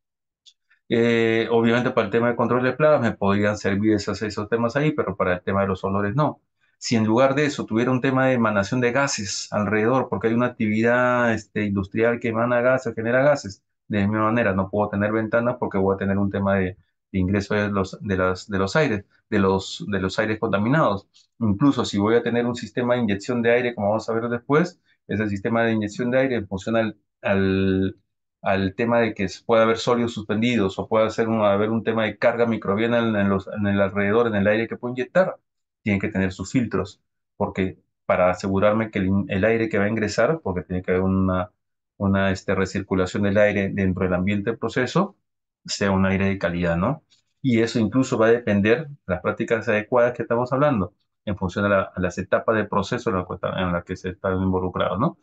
Eh, obviamente para el tema de control de plagas me podrían servir esos, esos temas ahí, pero para el tema de los olores no. Si en lugar de eso tuviera un tema de emanación de gases alrededor, porque hay una actividad este, industrial que emana gases, genera gases, de la misma manera no puedo tener ventanas porque voy a tener un tema de, ingreso de los, de, las, de los aires, de los, de los aires contaminados. Incluso si voy a tener un sistema de inyección de aire, como vamos a ver después, ese sistema de inyección de aire en al, tema de que puede haber sólidos suspendidos o puede haber un tema de carga microbiana en, el alrededor, en el aire que puedo inyectar, tiene que tener sus filtros, porque para asegurarme que el, aire que va a ingresar, porque tiene que haber una, una este, recirculación del aire dentro del ambiente del proceso, sea un aire de calidad, ¿no? Y eso incluso va a depender de las prácticas adecuadas que estamos hablando en función a, las etapas del proceso en las la que se están involucrados, ¿no?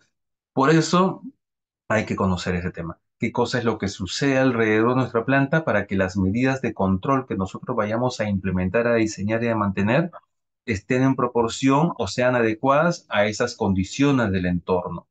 Por eso hay que conocer ese tema. ¿Qué cosa es lo que sucede alrededor de nuestra planta para que las medidas de control que nosotros vayamos a implementar, a diseñar y a mantener estén en proporción o sean adecuadas a esas condiciones del entorno?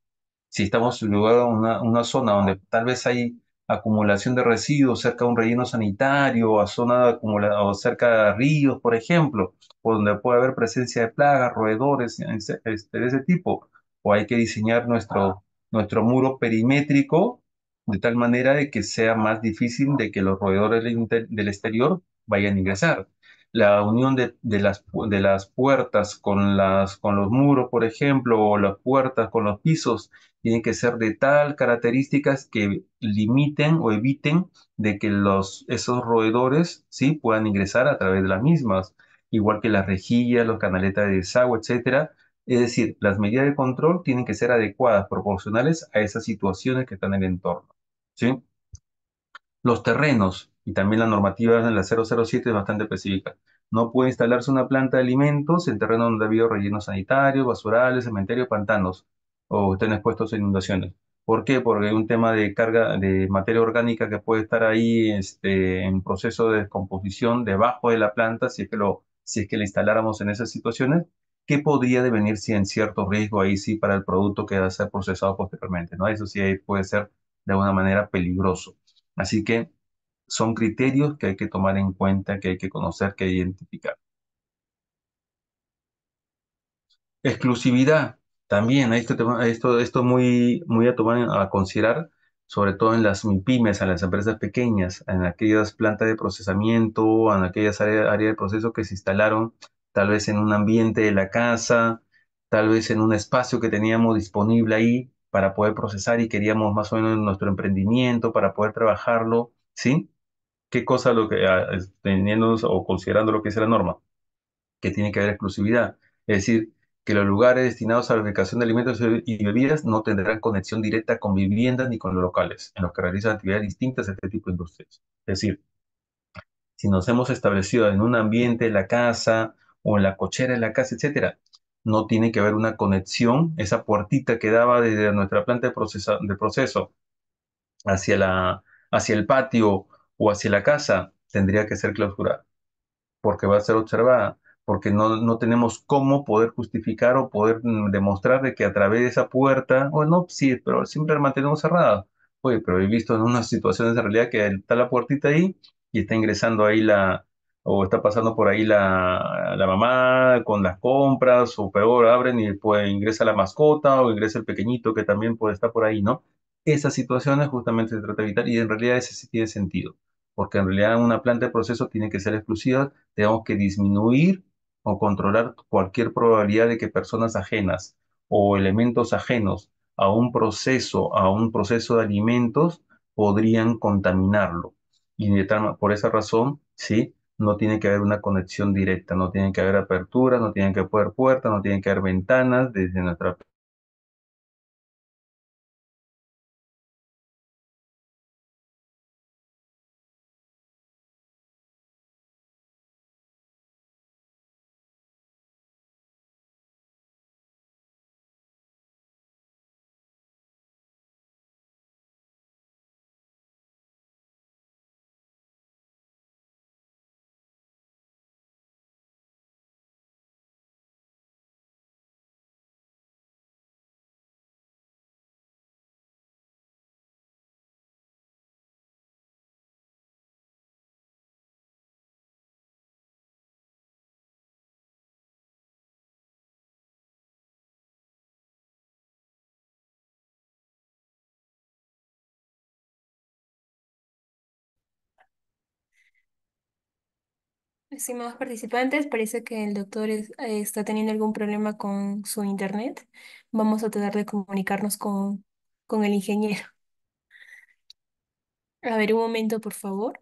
Si estamos en lugar una, una zona donde tal vez hay acumulación de residuos cerca de un relleno sanitario, a zona o cerca de ríos, por ejemplo, o donde puede haber presencia de plagas, roedores, este, de ese tipo. O hay que diseñar nuestro, nuestro muro perimétrico de tal manera de que sea más difícil de que los roedores del exterior vayan a ingresar la unión de, las, de las puertas con, las, con los muros, por ejemplo, o las puertas con los pisos, tienen que ser de tal características que limiten o eviten de que los, esos roedores ¿sí? puedan ingresar a través de las mismas, igual que las rejillas, los canaletas de desagüe, etcétera. Es decir, las medidas de control tienen que ser adecuadas, proporcionales a esas situaciones que están en el entorno. ¿sí? Los terrenos, y también la normativa en la 007 es bastante específica. No puede instalarse una planta de alimentos en terreno donde ha habido rellenos sanitarios, basurales, cementerios, pantanos o estén expuestos a inundaciones. ¿Por qué? Porque hay un tema de carga de materia orgánica que puede estar ahí este, en proceso de descomposición debajo de la planta, si es que lo, si que la instaláramos en esas situaciones, ¿qué podría devenir si en cierto riesgo ahí sí para el producto que va a ser procesado posteriormente, ¿no? Eso sí puede ser de alguna manera peligroso. Así que son criterios que hay que tomar en cuenta, que hay que conocer, que hay que identificar. Exclusividad. También esto, esto, esto muy, muy a tomar a considerar, sobre todo en las MIPIMES, en las empresas pequeñas, en aquellas plantas de procesamiento, en aquellas áreas área de proceso que se instalaron tal vez en un ambiente de la casa, tal vez en un espacio que teníamos disponible ahí para poder procesar y queríamos más o menos nuestro emprendimiento para poder trabajarlo, ¿sí? qué cosa lo que, ah, teniendo o considerando lo que es la norma, que tiene que haber exclusividad. Es decir, que los lugares destinados a la fabricación de alimentos y bebidas no tendrán conexión directa con viviendas ni con los locales en los que realizan actividades distintas a este tipo de industrias. Es decir, si nos hemos establecido en un ambiente en la casa o en la cochera en la casa, etc., no tiene que haber una conexión, esa puertita que daba desde nuestra planta de, proceso de proceso hacia, la, hacia el patio o hacia la casa, tendría que ser clausurada, porque va a ser observada, porque no, no tenemos cómo poder justificar o poder demostrar de que a través de esa puerta, o no, sí, pero siempre la mantenemos cerrada. Oye, pero he visto en unas situaciones en realidad que está la puertita ahí y está ingresando ahí la, o está pasando por ahí la, la, mamá con las compras, o peor, abren y pues ingresa la mascota o ingresa el pequeñito que también puede estar por ahí, ¿no? Esas situaciones justamente se trata de evitar y en realidad ese sí tiene sentido porque en realidad una planta de proceso tiene que ser exclusiva, tenemos que disminuir o controlar cualquier probabilidad de que personas ajenas o elementos ajenos a un proceso, a un proceso de alimentos, podrían contaminarlo. Y por esa razón, ¿sí? no tiene que haber una conexión directa, no tiene que haber aperturas, no tiene que haber puertas, no tiene que haber ventanas desde nuestra Estimados participantes, parece que el doctor eh, está teniendo algún problema con su internet. Vamos a tratar de comunicarnos con, con el ingeniero. A ver, un momento, por favor.